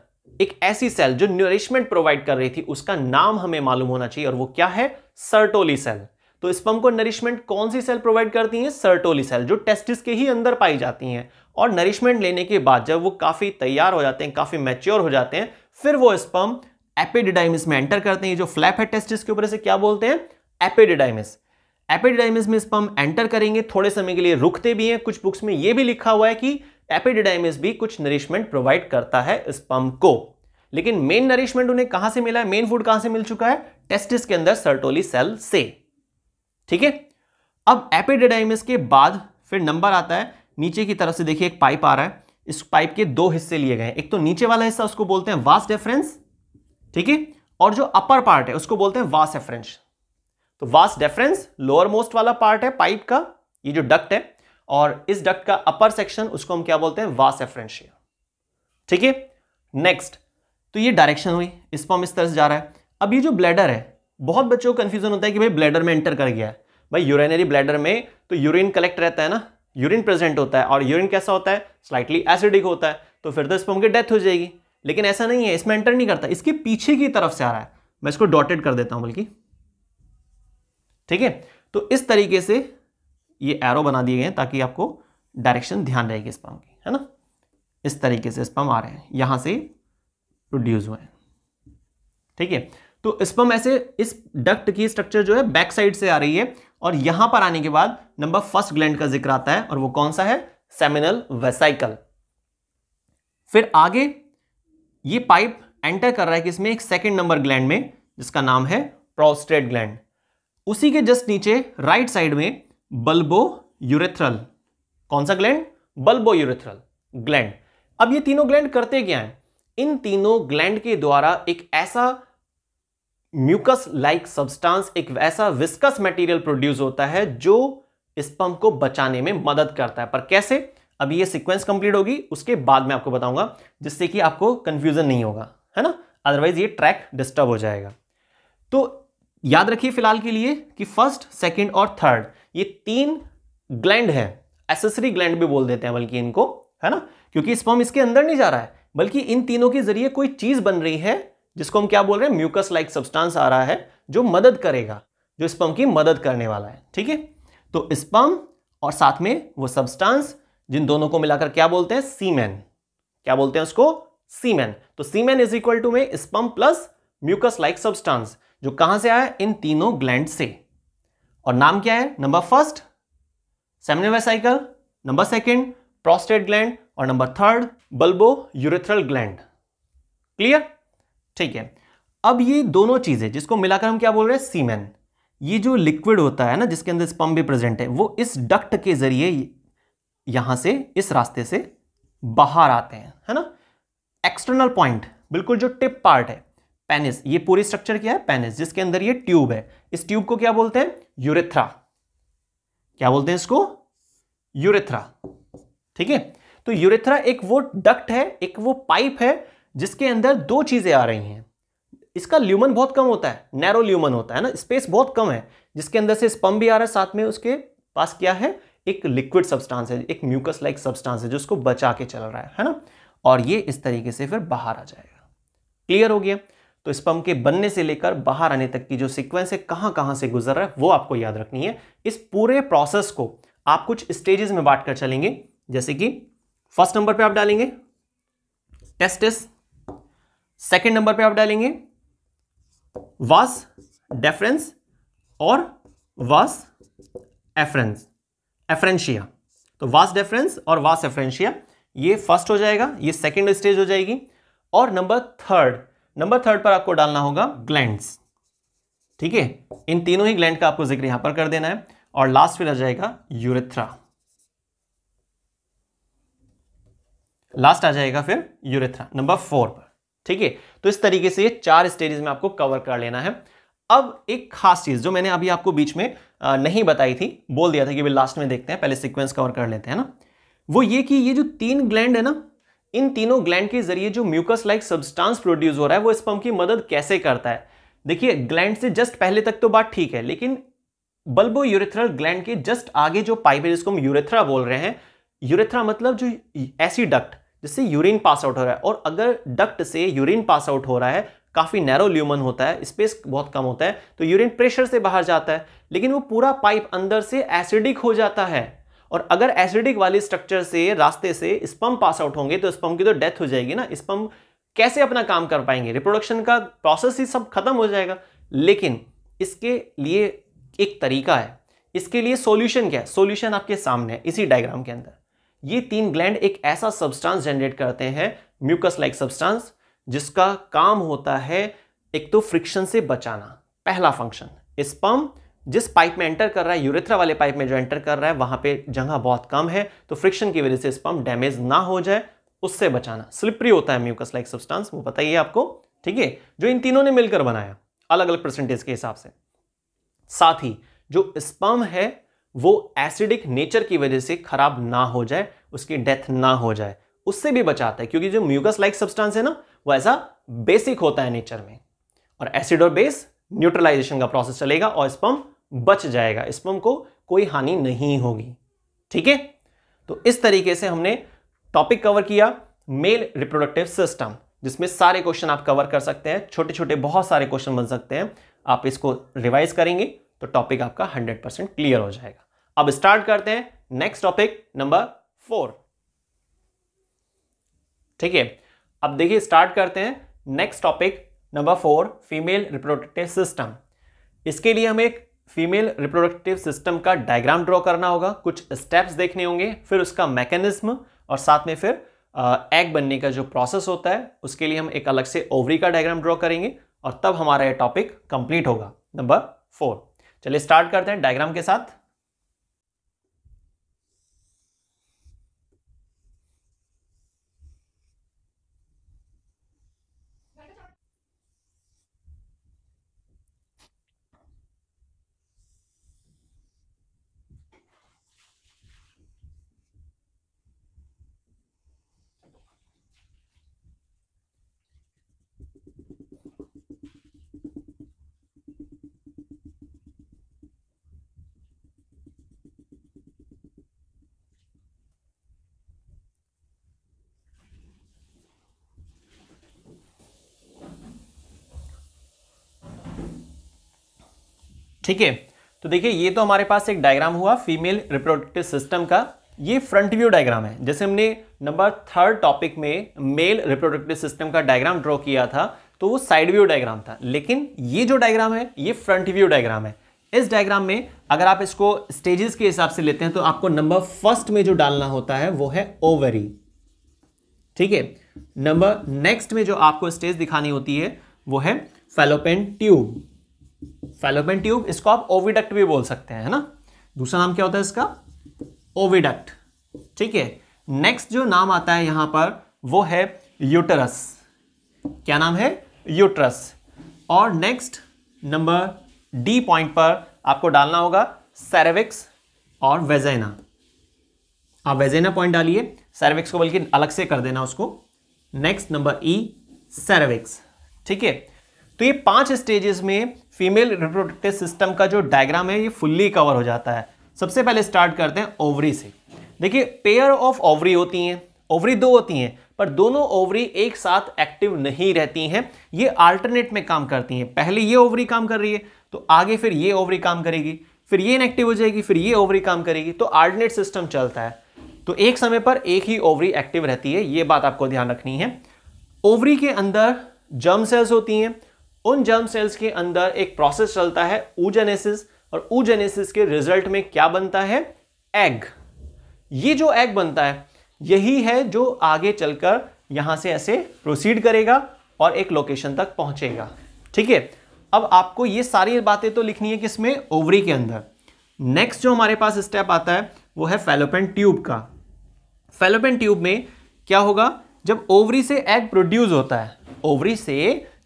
एक ऐसी सेल जो न्यूरिशमेंट प्रोवाइड कर रही थी उसका नाम हमें मालूम होना चाहिए और वो क्या है सर्टोली सेल तो स्पम को नरिशमेंट कौन सी सेल प्रोवाइड करती हैं सर्टोली सेल जो टेस्टिस के ही अंदर पाई जाती हैं और नरिशमेंट लेने के बाद जब वो काफ़ी तैयार हो जाते हैं काफ़ी मैच्योर हो जाते हैं फिर वो स्पम एपिडिडाइमिस में एंटर करते हैं जो फ्लैप है टेस्टिस के ऊपर से क्या बोलते हैं एपिडिडाइमिस एपिडिडाइमिस में स्पम एंटर करेंगे थोड़े समय के लिए रुकते भी हैं कुछ बुक्स में ये भी लिखा हुआ है कि एपिडिडाइमिस भी कुछ नरिशमेंट प्रोवाइड करता है स्पम को लेकिन मेन नरिशमेंट उन्हें कहां से मिला है मेन फूड कहां से मिल चुका है टेस्टिस के अंदर सर्टोली सेल से ठीक है अब एपिडेडाइमिस के बाद फिर नंबर आता है नीचे की तरफ से देखिए एक पाइप आ रहा है इस पाइप के दो हिस्से लिए गए एक तो नीचे वाला हिस्सा उसको बोलते हैं वास डेफरेंस ठीक है और जो अपर पार्ट है उसको बोलते हैं वास एफरेंस तो वास डेफरेंस लोअर मोस्ट वाला पार्ट है पाइप का ये जो डक्ट है और इस डक्ट का अपर सेक्शन उसको हम क्या बोलते हैं वास एफरेंशिया ठीक है नेक्स्ट तो ये डायरेक्शन हुई इस पर हम इस तरह से जा रहा है अब ये जो ब्लैडर है बहुत बच्चों को कन्फ्यूजन होता है कि भाई ब्लैडर में एंटर कर गया है भाई यूरिनरी ब्लैडर में तो यूरिन कलेक्ट रहता है ना यूरिन प्रेजेंट होता है और यूरिन कैसा होता है स्लाइटली एसिडिक होता है तो फिर तो इस पर डेथ हो जाएगी लेकिन ऐसा नहीं है इसमें एंटर नहीं करता इसके पीछे की तरफ से आ रहा है मैं इसको डॉटेड कर देता हूं बल्कि ठीक है तो इस तरीके से ये एरो बना दिए गए ताकि आपको डायरेक्शन ध्यान रहेगी स्पम की है ना इस तरीके से स्पम आ रहे हैं यहां से प्रोड्यूस हुए ठीक है तो स्पम ऐसे इस डक्ट की स्ट्रक्चर जो है बैक साइड से आ रही है और यहां पर आने के बाद नंबर फर्स्ट ग्लैंड का जिक्र आता है और वो कौन सा है सेमिनल वेसाइकल फिर आगे ये पाइप एंटर कर रहा है कि इसमें एक सेकेंड नंबर ग्लैंड में जिसका नाम है प्रोस्टेट ग्लैंड उसी के जस्ट नीचे राइट साइड में बल्बो यूरेथ्रल कौन सा ग्लैंड बल्बो यूरेथ्रल ग्लैंड अब ये तीनों ग्लैंड करते क्या हैं इन तीनों ग्लैंड के द्वारा एक ऐसा म्यूकस लाइक सब्सटेंस एक ऐसा विस्कस मटेरियल प्रोड्यूस होता है जो स्पम को बचाने में मदद करता है पर कैसे अभी ये सीक्वेंस कंप्लीट होगी उसके बाद में आपको बताऊंगा जिससे कि आपको कंफ्यूजन नहीं होगा है ना अदरवाइज ये ट्रैक डिस्टर्ब हो जाएगा तो याद रखिए फिलहाल के लिए कि फर्स्ट सेकेंड और थर्ड ये तीन ग्लैंड है एसेसरी ग्लैंड भी बोल देते हैं बल्कि इनको है ना क्योंकि स्पम इसके अंदर नहीं जा रहा है बल्कि इन तीनों के जरिए कोई चीज बन रही है जिसको हम क्या बोल रहे हैं म्यूकस लाइक सब्सटेंस आ रहा है जो मदद करेगा जो स्पम की मदद करने वाला है ठीक है तो स्पम और साथ में वो सब्सटेंस जिन दोनों को मिलाकर क्या बोलते हैं सीमेन क्या बोलते हैं उसको सीमेन तो सीमेन इज इक्वल टू में sperm plus mucus like substance जो कहां से आया इन तीनों ग्लैंड से और नाम क्या है number first seminal vesicle number second prostate gland और number third bulbourethral gland clear ठीक है अब ये दोनों चीज़ें जिसको मिलाकर हम क्या बोल रहे हैं सीमेन ये जो लिक्विड होता है ना जिसके अंदर स्पम भी प्रेजेंट है वो इस डक्ट के जरिए यहां से इस रास्ते से बाहर आते हैं है ना एक्सटर्नल पॉइंट बिल्कुल जो टिप पार्ट है पेनिस ये पूरी स्ट्रक्चर क्या है पेनिस जिसके अंदर ये ट्यूब है इस ट्यूब को क्या बोलते हैं यूरेथ्रा क्या बोलते हैं इसको यूरेथ्रा ठीक है तो यूरेथ्रा एक वो डक्ट है एक वो पाइप है जिसके अंदर दो चीज़ें आ रही हैं इसका ल्यूमन बहुत कम होता है नैरो ल्यूमन होता है ना स्पेस बहुत कम है जिसके अंदर से स्पम भी आ रहा है साथ में उसके पास क्या है एक लिक्विड सब्सटेंस है एक म्यूकस लाइक सब्सटेंस है जो उसको बचा के चल रहा है है ना और ये इस तरीके से फिर बाहर आ जाएगा क्लियर हो गया तो स्पम के बनने से लेकर बाहर आने तक की जो सिक्वेंस है कहाँ कहाँ से गुजर रहा है वो आपको याद रखनी है इस पूरे प्रोसेस को आप कुछ स्टेजेस में बांट कर चलेंगे जैसे कि फर्स्ट नंबर पर आप डालेंगे टेस्टिस सेकेंड नंबर पे आप डालेंगे वास डेफरेंस और वास एफरेंस एफरेंशिया तो वास डेफरेंस और वास एफरेंशिया ये फर्स्ट हो जाएगा ये सेकेंड स्टेज हो जाएगी और नंबर थर्ड नंबर थर्ड पर आपको डालना होगा ग्लैंड्स ठीक है इन तीनों ही ग्लैंड का आपको जिक्र यहां पर कर देना है और लास्ट फिर रह जाएगा यूरेथ्रा लास्ट आ जाएगा फिर यूरेथ्रा नंबर फोर पर ठीक है तो इस तरीके से ये चार स्टेजेस में आपको कवर कर लेना है अब एक खास चीज़ जो मैंने अभी आपको बीच में नहीं बताई थी बोल दिया था कि भी लास्ट में देखते हैं पहले सिक्वेंस कवर कर लेते हैं ना वो ये कि ये जो तीन ग्लैंड है ना इन तीनों ग्लैंड के जरिए जो म्यूकस लाइक सब्सटेंस प्रोड्यूस हो रहा है वो स्पम की मदद कैसे करता है देखिए ग्लैंड से जस्ट पहले तक तो बात ठीक है लेकिन बल्बो यूरेथ्रल ग्लैंड के जस्ट आगे जो पाइप है जिसको हम यूरेथ्रा बोल रहे हैं यूरेथ्रा मतलब जो ऐसी डक्ट जिससे यूरिन पास आउट हो रहा है और अगर डक्ट से यूरिन पास आउट हो रहा है काफ़ी नैरो ल्यूमन होता है स्पेस बहुत कम होता है तो यूरिन प्रेशर से बाहर जाता है लेकिन वो पूरा पाइप अंदर से एसिडिक हो जाता है और अगर एसिडिक वाले स्ट्रक्चर से रास्ते से स्पम पास आउट होंगे तो स्पम की तो डेथ हो जाएगी ना स्पम कैसे अपना काम कर पाएंगे रिप्रोडक्शन का प्रोसेस ही सब खत्म हो जाएगा लेकिन इसके लिए एक तरीका है इसके लिए सॉल्यूशन क्या है सॉल्यूशन आपके सामने है इसी डायग्राम के अंदर ये तीन ग्लैंड एक ऐसा सब्सटेंस जनरेट करते हैं म्यूकस लाइक सब्सटेंस जिसका काम होता है एक तो फ्रिक्शन से बचाना पहला फंक्शन स्पम जिस पाइप में एंटर कर रहा है यूरेथ्रा वाले पाइप में जो एंटर कर रहा है वहां पे जगह बहुत कम है तो फ्रिक्शन की वजह से स्पम डैमेज ना हो जाए उससे बचाना स्लिपरी होता है म्यूकस लाइक सब्सटेंस वो बताइए आपको ठीक है जो इन तीनों ने मिलकर बनाया अलग अलग परसेंटेज के हिसाब से साथ ही जो स्पम है वो एसिडिक नेचर की वजह से खराब ना हो जाए उसकी डेथ ना हो जाए उससे भी बचाता है क्योंकि जो म्यूकस लाइक सब्सटेंस है ना वो ऐसा बेसिक होता है नेचर में और एसिड और बेस न्यूट्रलाइजेशन का प्रोसेस चलेगा और स्पम बच जाएगा स्पम को कोई हानि नहीं होगी ठीक है तो इस तरीके से हमने टॉपिक कवर किया मेल रिप्रोडक्टिव सिस्टम जिसमें सारे क्वेश्चन आप कवर कर सकते हैं छोटे छोटे बहुत सारे क्वेश्चन बन सकते हैं आप इसको रिवाइज करेंगे तो टॉपिक आपका 100% क्लियर हो जाएगा अब स्टार्ट करते हैं नेक्स्ट टॉपिक नंबर फोर ठीक है अब देखिए स्टार्ट करते हैं next topic number four female reproductive system इसके लिए हमें एक फीमेल रिप्रोडक्टिव सिस्टम का डायग्राम ड्रॉ करना होगा कुछ स्टेप्स देखने होंगे फिर उसका मैकेनिज्म और साथ में फिर एग बनने का जो प्रोसेस होता है उसके लिए हम एक अलग से ओवरी का डायग्राम ड्रॉ करेंगे और तब हमारा यह टॉपिक कंप्लीट होगा नंबर फोर चलिए स्टार्ट करते हैं डायग्राम के साथ ठीक है तो देखिए ये तो हमारे पास एक डायग्राम हुआ फीमेल रिप्रोडक्टिव सिस्टम का ये फ्रंट व्यू डायग्राम है जैसे हमने नंबर थर्ड टॉपिक में मेल रिप्रोडक्टिव सिस्टम का डायग्राम ड्रॉ किया था तो वो साइड व्यू डायग्राम था लेकिन ये जो डायग्राम है ये फ्रंट व्यू डायग्राम है इस डायग्राम में अगर आप इसको स्टेजेस के हिसाब से लेते हैं तो आपको नंबर फर्स्ट में जो डालना होता है वो है ओवरी ठीक है नंबर नेक्स्ट में जो आपको स्टेज दिखानी होती है वो है फेलोपेन ट्यूब फेलोबेन ट्यूब इसको आप ओविडक्ट भी बोल सकते हैं है ना दूसरा नाम क्या होता है इसका ओविडक्ट ठीक है नेक्स्ट जो नाम आता है यहां पर वो है यूटरस क्या नाम है यूटरस और नेक्स्ट नंबर डी पॉइंट पर आपको डालना होगा सेरेविक्स और वेजेना आप वेजेना पॉइंट डालिए सेरेविक्स को बल्कि अलग से कर देना उसको नेक्स्ट नंबर ई सेरेविक्स ठीक है तो ये पांच स्टेजेस में फीमेल रिप्रोडक्टिव सिस्टम का जो डायग्राम है ये फुल्ली कवर हो जाता है सबसे पहले स्टार्ट करते हैं ओवरी से देखिए पेयर ऑफ ओवरी होती हैं ओवरी दो होती हैं पर दोनों ओवरी एक साथ एक्टिव नहीं रहती हैं ये आल्टरनेट में काम करती हैं पहले ये ओवरी काम कर रही है तो आगे फिर ये ओवरी काम करेगी फिर ये इनएक्टिव हो जाएगी फिर ये ओवरी काम करेगी तो आल्टरनेट सिस्टम चलता है तो एक समय पर एक ही ओवरी एक्टिव रहती है ये बात आपको ध्यान रखनी है ओवरी के अंदर जर्म सेल्स होती हैं उन जर्म सेल्स के अंदर एक प्रोसेस चलता है ऊजेनेसिस और ऊजेनेसिस के रिजल्ट में क्या बनता है एग ये जो एग बनता है यही है जो आगे चलकर यहां से ऐसे प्रोसीड करेगा और एक लोकेशन तक पहुंचेगा ठीक है अब आपको ये सारी बातें तो लिखनी है किसमें ओवरी के अंदर नेक्स्ट जो हमारे पास स्टेप आता है वो है फेलोपेन ट्यूब का फेलोपेन ट्यूब में क्या होगा जब ओवरी से एग प्रोड्यूस होता है ओवरी से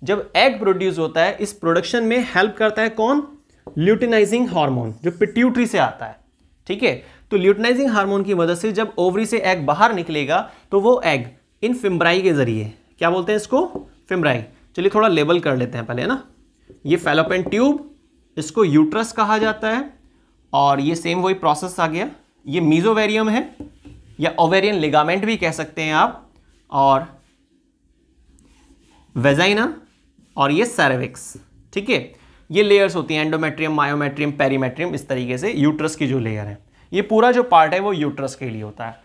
जब एग प्रोड्यूस होता है इस प्रोडक्शन में हेल्प करता है कौन ल्यूटिनाइजिंग हार्मोन जो पिट्यूटरी से आता है ठीक है तो ल्यूटिनाइजिंग हार्मोन की मदद से जब ओवरी से एग बाहर निकलेगा तो वो एग इन फिम्ब्राई के जरिए क्या बोलते हैं इसको फिम्ब्राई चलिए थोड़ा लेबल कर लेते हैं पहले ना ये फेलोपेन ट्यूब इसको यूट्रस कहा जाता है और ये सेम वही प्रोसेस आ गया ये मीजोवेरियम है या ओवेरियन लिगामेंट भी कह सकते हैं आप और वेजाइना और ये सर्विक्स ठीक है ये लेयर्स होती हैं एंडोमेट्रियम मायोमेट्रियम पेरीमेट्रियम इस तरीके से यूट्रस की जो लेयर है ये पूरा जो पार्ट है वो यूट्रस के लिए होता है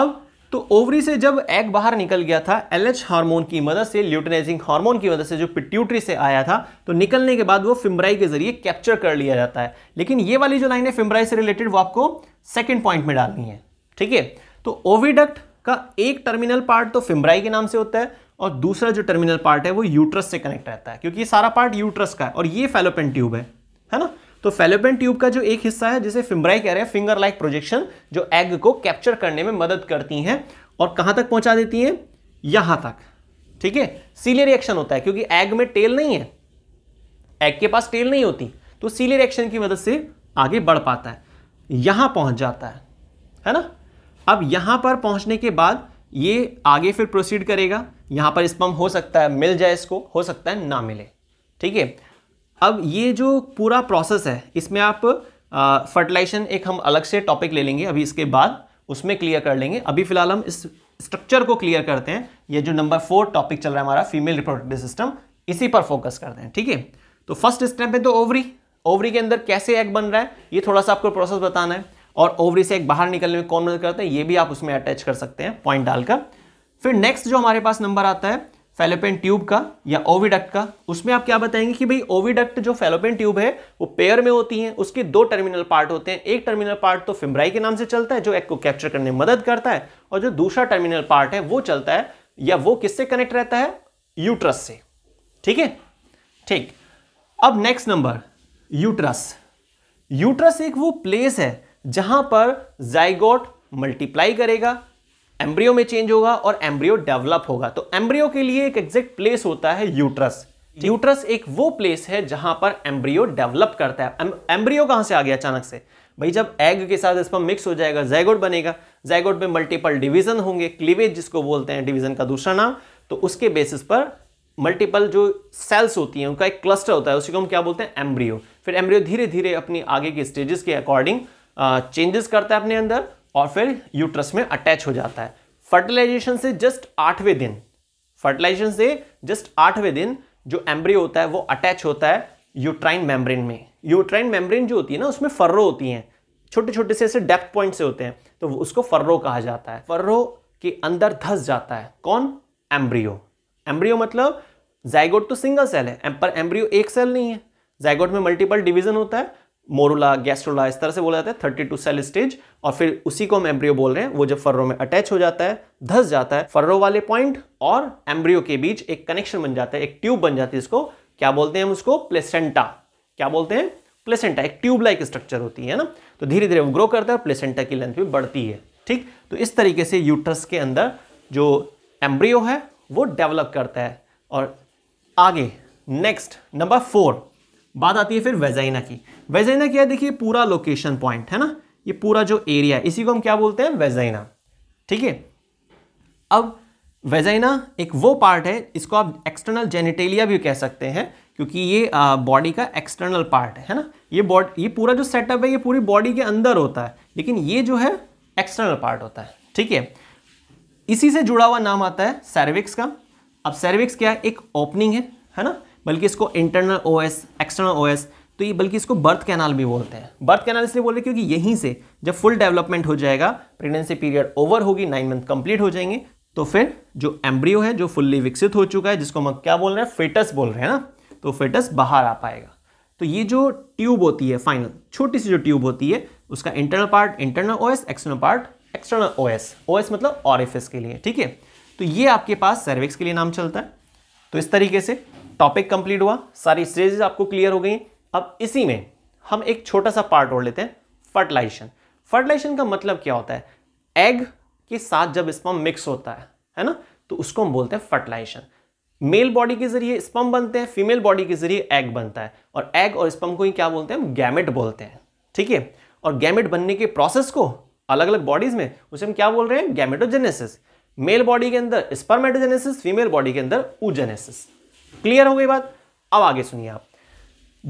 अब तो ओवरी से जब एग बाहर निकल गया था एलएच हार्मोन की मदद से ल्यूटनाइजिंग हार्मोन की मदद से जो पिट्यूटरी से आया था तो निकलने के बाद वो फिम्ब्राई के जरिए कैप्चर कर लिया जाता है लेकिन ये वाली जो लाइन है फिम्ब्राई से रिलेटेड वो आपको सेकेंड पॉइंट में डालनी है ठीक है तो ओविडक्ट का एक टर्मिनल पार्ट तो फिम्ब्राई के नाम से होता है और दूसरा जो टर्मिनल पार्ट है वो यूट्रस से कनेक्ट रहता है क्योंकि ये सारा पार्ट यूट्रस का है और ये फेलोपेन ट्यूब है है ना तो फेलोपेन ट्यूब का जो एक हिस्सा है जिसे फिम्ब्राई कह रहे हैं फिंगर लाइक प्रोजेक्शन जो एग को कैप्चर करने में मदद करती हैं और कहाँ तक पहुँचा देती हैं यहाँ तक ठीक है सीले रिएक्शन होता है क्योंकि एग में टेल नहीं है एग के पास टेल नहीं होती तो सीले रिएक्शन की मदद से आगे बढ़ पाता है यहां पहुंच जाता है है ना अब यहाँ पर पहुँचने के बाद ये आगे फिर प्रोसीड करेगा यहाँ पर स्पम हो सकता है मिल जाए इसको हो सकता है ना मिले ठीक है अब ये जो पूरा प्रोसेस है इसमें आप फर्टिलाइजेशन एक हम अलग से टॉपिक ले लेंगे अभी इसके बाद उसमें क्लियर कर लेंगे अभी फिलहाल हम इस स्ट्रक्चर को क्लियर करते हैं ये जो नंबर फोर टॉपिक चल रहा है हमारा फीमेल रिप्रोडक्टिव सिस्टम इसी पर फोकस करते हैं ठीक है तो फर्स्ट स्टेप है तो ओवरी ओवरी के अंदर कैसे एग बन रहा है ये थोड़ा सा आपको प्रोसेस बताना है और ओवरी से एक बाहर निकलने में कौन मदद करते हैं ये भी आप उसमें अटैच कर सकते हैं पॉइंट डालकर फिर नेक्स्ट जो हमारे पास नंबर आता है फेलोपेन ट्यूब का या ओविडक्ट का उसमें आप क्या बताएंगे कि भाई ओविडक्ट जो फेलोपेन ट्यूब है वो पेयर में होती है उसके दो टर्मिनल पार्ट होते हैं एक टर्मिनल पार्ट तो फिम्ब्राई के नाम से चलता है जो एक को कैप्चर करने में मदद करता है और जो दूसरा टर्मिनल पार्ट है वो चलता है या वो किससे कनेक्ट रहता है यूट्रस से ठीक है ठीक अब नेक्स्ट नंबर यूट्रस यूट्रस एक वो प्लेस है जहां पर जाइगोट मल्टीप्लाई करेगा एम्ब्रियो में चेंज होगा और एम्ब्रियो डेवलप होगा तो एम्ब्रियो के लिए एक एग्जैक्ट प्लेस होता है यूट्रस यूट्रस एक वो प्लेस है जहां पर एम्ब्रियो डेवलप करता है एम्ब्रियो कहां से आ गया अचानक से भाई जब एग के साथ इसमें मिक्स हो जाएगा जयगोड बनेगा जयगोड में मल्टीपल डिवीजन होंगे क्लीवेज जिसको बोलते हैं डिवीजन का दूसरा नाम तो उसके बेसिस पर मल्टीपल जो सेल्स होती हैं उनका एक क्लस्टर होता है उसी को हम क्या बोलते हैं एम्ब्रियो फिर एम्ब्रियो धीरे धीरे अपनी आगे की स्टेजेस के अकॉर्डिंग चेंजेस करता है अपने अंदर और फिर यूट्रस में अटैच हो जाता है फर्टिलाइजेशन से जस्ट आठवें दिन फर्टिलाइजेशन से जस्ट आठवें दिन जो एम्ब्रियो होता है वो अटैच होता है यूट्राइन मेम्ब्रेन में यूट्राइन मेम्ब्रेन जो होती है ना उसमें फर्रो होती हैं छोटे छोटे से ऐसे डेप्थ पॉइंट से होते हैं तो उसको फर्रो कहा जाता है फर्रो के अंदर धस जाता है कौन एम्ब्रियो एम्ब्रियो मतलब जायगोट तो सिंगल सेल है पर एम्ब्रियो एक सेल नहीं है जायगोट में मल्टीपल डिवीजन होता है मोरूला गैस्ट्रोला इस तरह से बोला जाता है थर्टी टू सेल स्टेज और फिर उसी को हम एम्ब्रियो बोल रहे हैं वो जब फर्रो में अटैच हो जाता है धस जाता है फर्रो वाले पॉइंट और एम्ब्रियो के बीच एक कनेक्शन बन जाता है एक ट्यूब बन जाती है इसको क्या बोलते हैं हम उसको प्लेसेंटा क्या बोलते हैं प्लेसेंटा एक ट्यूब लाइक स्ट्रक्चर होती है ना तो धीरे धीरे वो ग्रो करता है और प्लेसेंटा की लेंथ भी बढ़ती है ठीक तो इस तरीके से यूट्रस के अंदर जो एम्ब्रियो है वो डेवलप करता है और आगे नेक्स्ट नंबर फोर बात आती है फिर वेजाइना की वेजाइना क्या है देखिए पूरा लोकेशन पॉइंट है ना ये पूरा जो एरिया है इसी को हम क्या बोलते हैं वेजाइना ठीक है अब वेजाइना एक वो पार्ट है इसको आप एक्सटर्नल जेनिटेलिया भी कह सकते हैं क्योंकि ये बॉडी का एक्सटर्नल पार्ट है ना ये बॉडी ये पूरा जो सेटअप है ये पूरी बॉडी के अंदर होता है लेकिन ये जो है एक्सटर्नल पार्ट होता है ठीक है इसी से जुड़ा हुआ नाम आता है सर्विक्स का अब सर्विक्स क्या है एक ओपनिंग है है ना बल्कि इसको इंटरनल ओएस एक्सटर्नल ओएस तो ये बल्कि इसको बर्थ कैनाल भी बोलते हैं बर्थ कैनाल इसलिए बोल रहे क्योंकि यहीं से जब फुल डेवलपमेंट हो जाएगा प्रेगनेंसी पीरियड ओवर होगी नाइन मंथ कंप्लीट हो जाएंगे तो फिर जो एम्ब्रियो है जो फुल्ली विकसित हो चुका है जिसको हम क्या बोल रहे हैं फेटस बोल रहे हैं ना तो फेटस बाहर आ पाएगा तो ये जो ट्यूब होती है फाइनल छोटी सी जो ट्यूब होती है उसका internal part internal OS external part external OS OS मतलब ऑरिफिस के लिए ठीक है तो ये आपके पास सर्विक्स के लिए नाम चलता है तो इस तरीके से टॉपिक कंप्लीट हुआ सारी स्टेजेस आपको क्लियर हो गई अब इसी में हम एक छोटा सा पार्ट और लेते हैं फर्टिलाइजेशन फर्टिलाइजेशन का मतलब क्या होता है एग के साथ जब स्पम मिक्स होता है है ना तो उसको हम बोलते हैं फर्टिलाइजेशन मेल बॉडी के जरिए स्पम बनते हैं फीमेल बॉडी के जरिए एग बनता है और एग और स्पम को ही क्या बोलते हैं हम गैमेट बोलते हैं ठीक है और गैमेट बनने के प्रोसेस को अलग अलग बॉडीज में उसे हम क्या बोल रहे हैं गैमेटोजेनेसिस मेल बॉडी के अंदर स्पर्मेटोजेनेसिस फीमेल बॉडी के अंदर ऊजेनेसिस क्लियर हो गई बात अब आगे सुनिए आप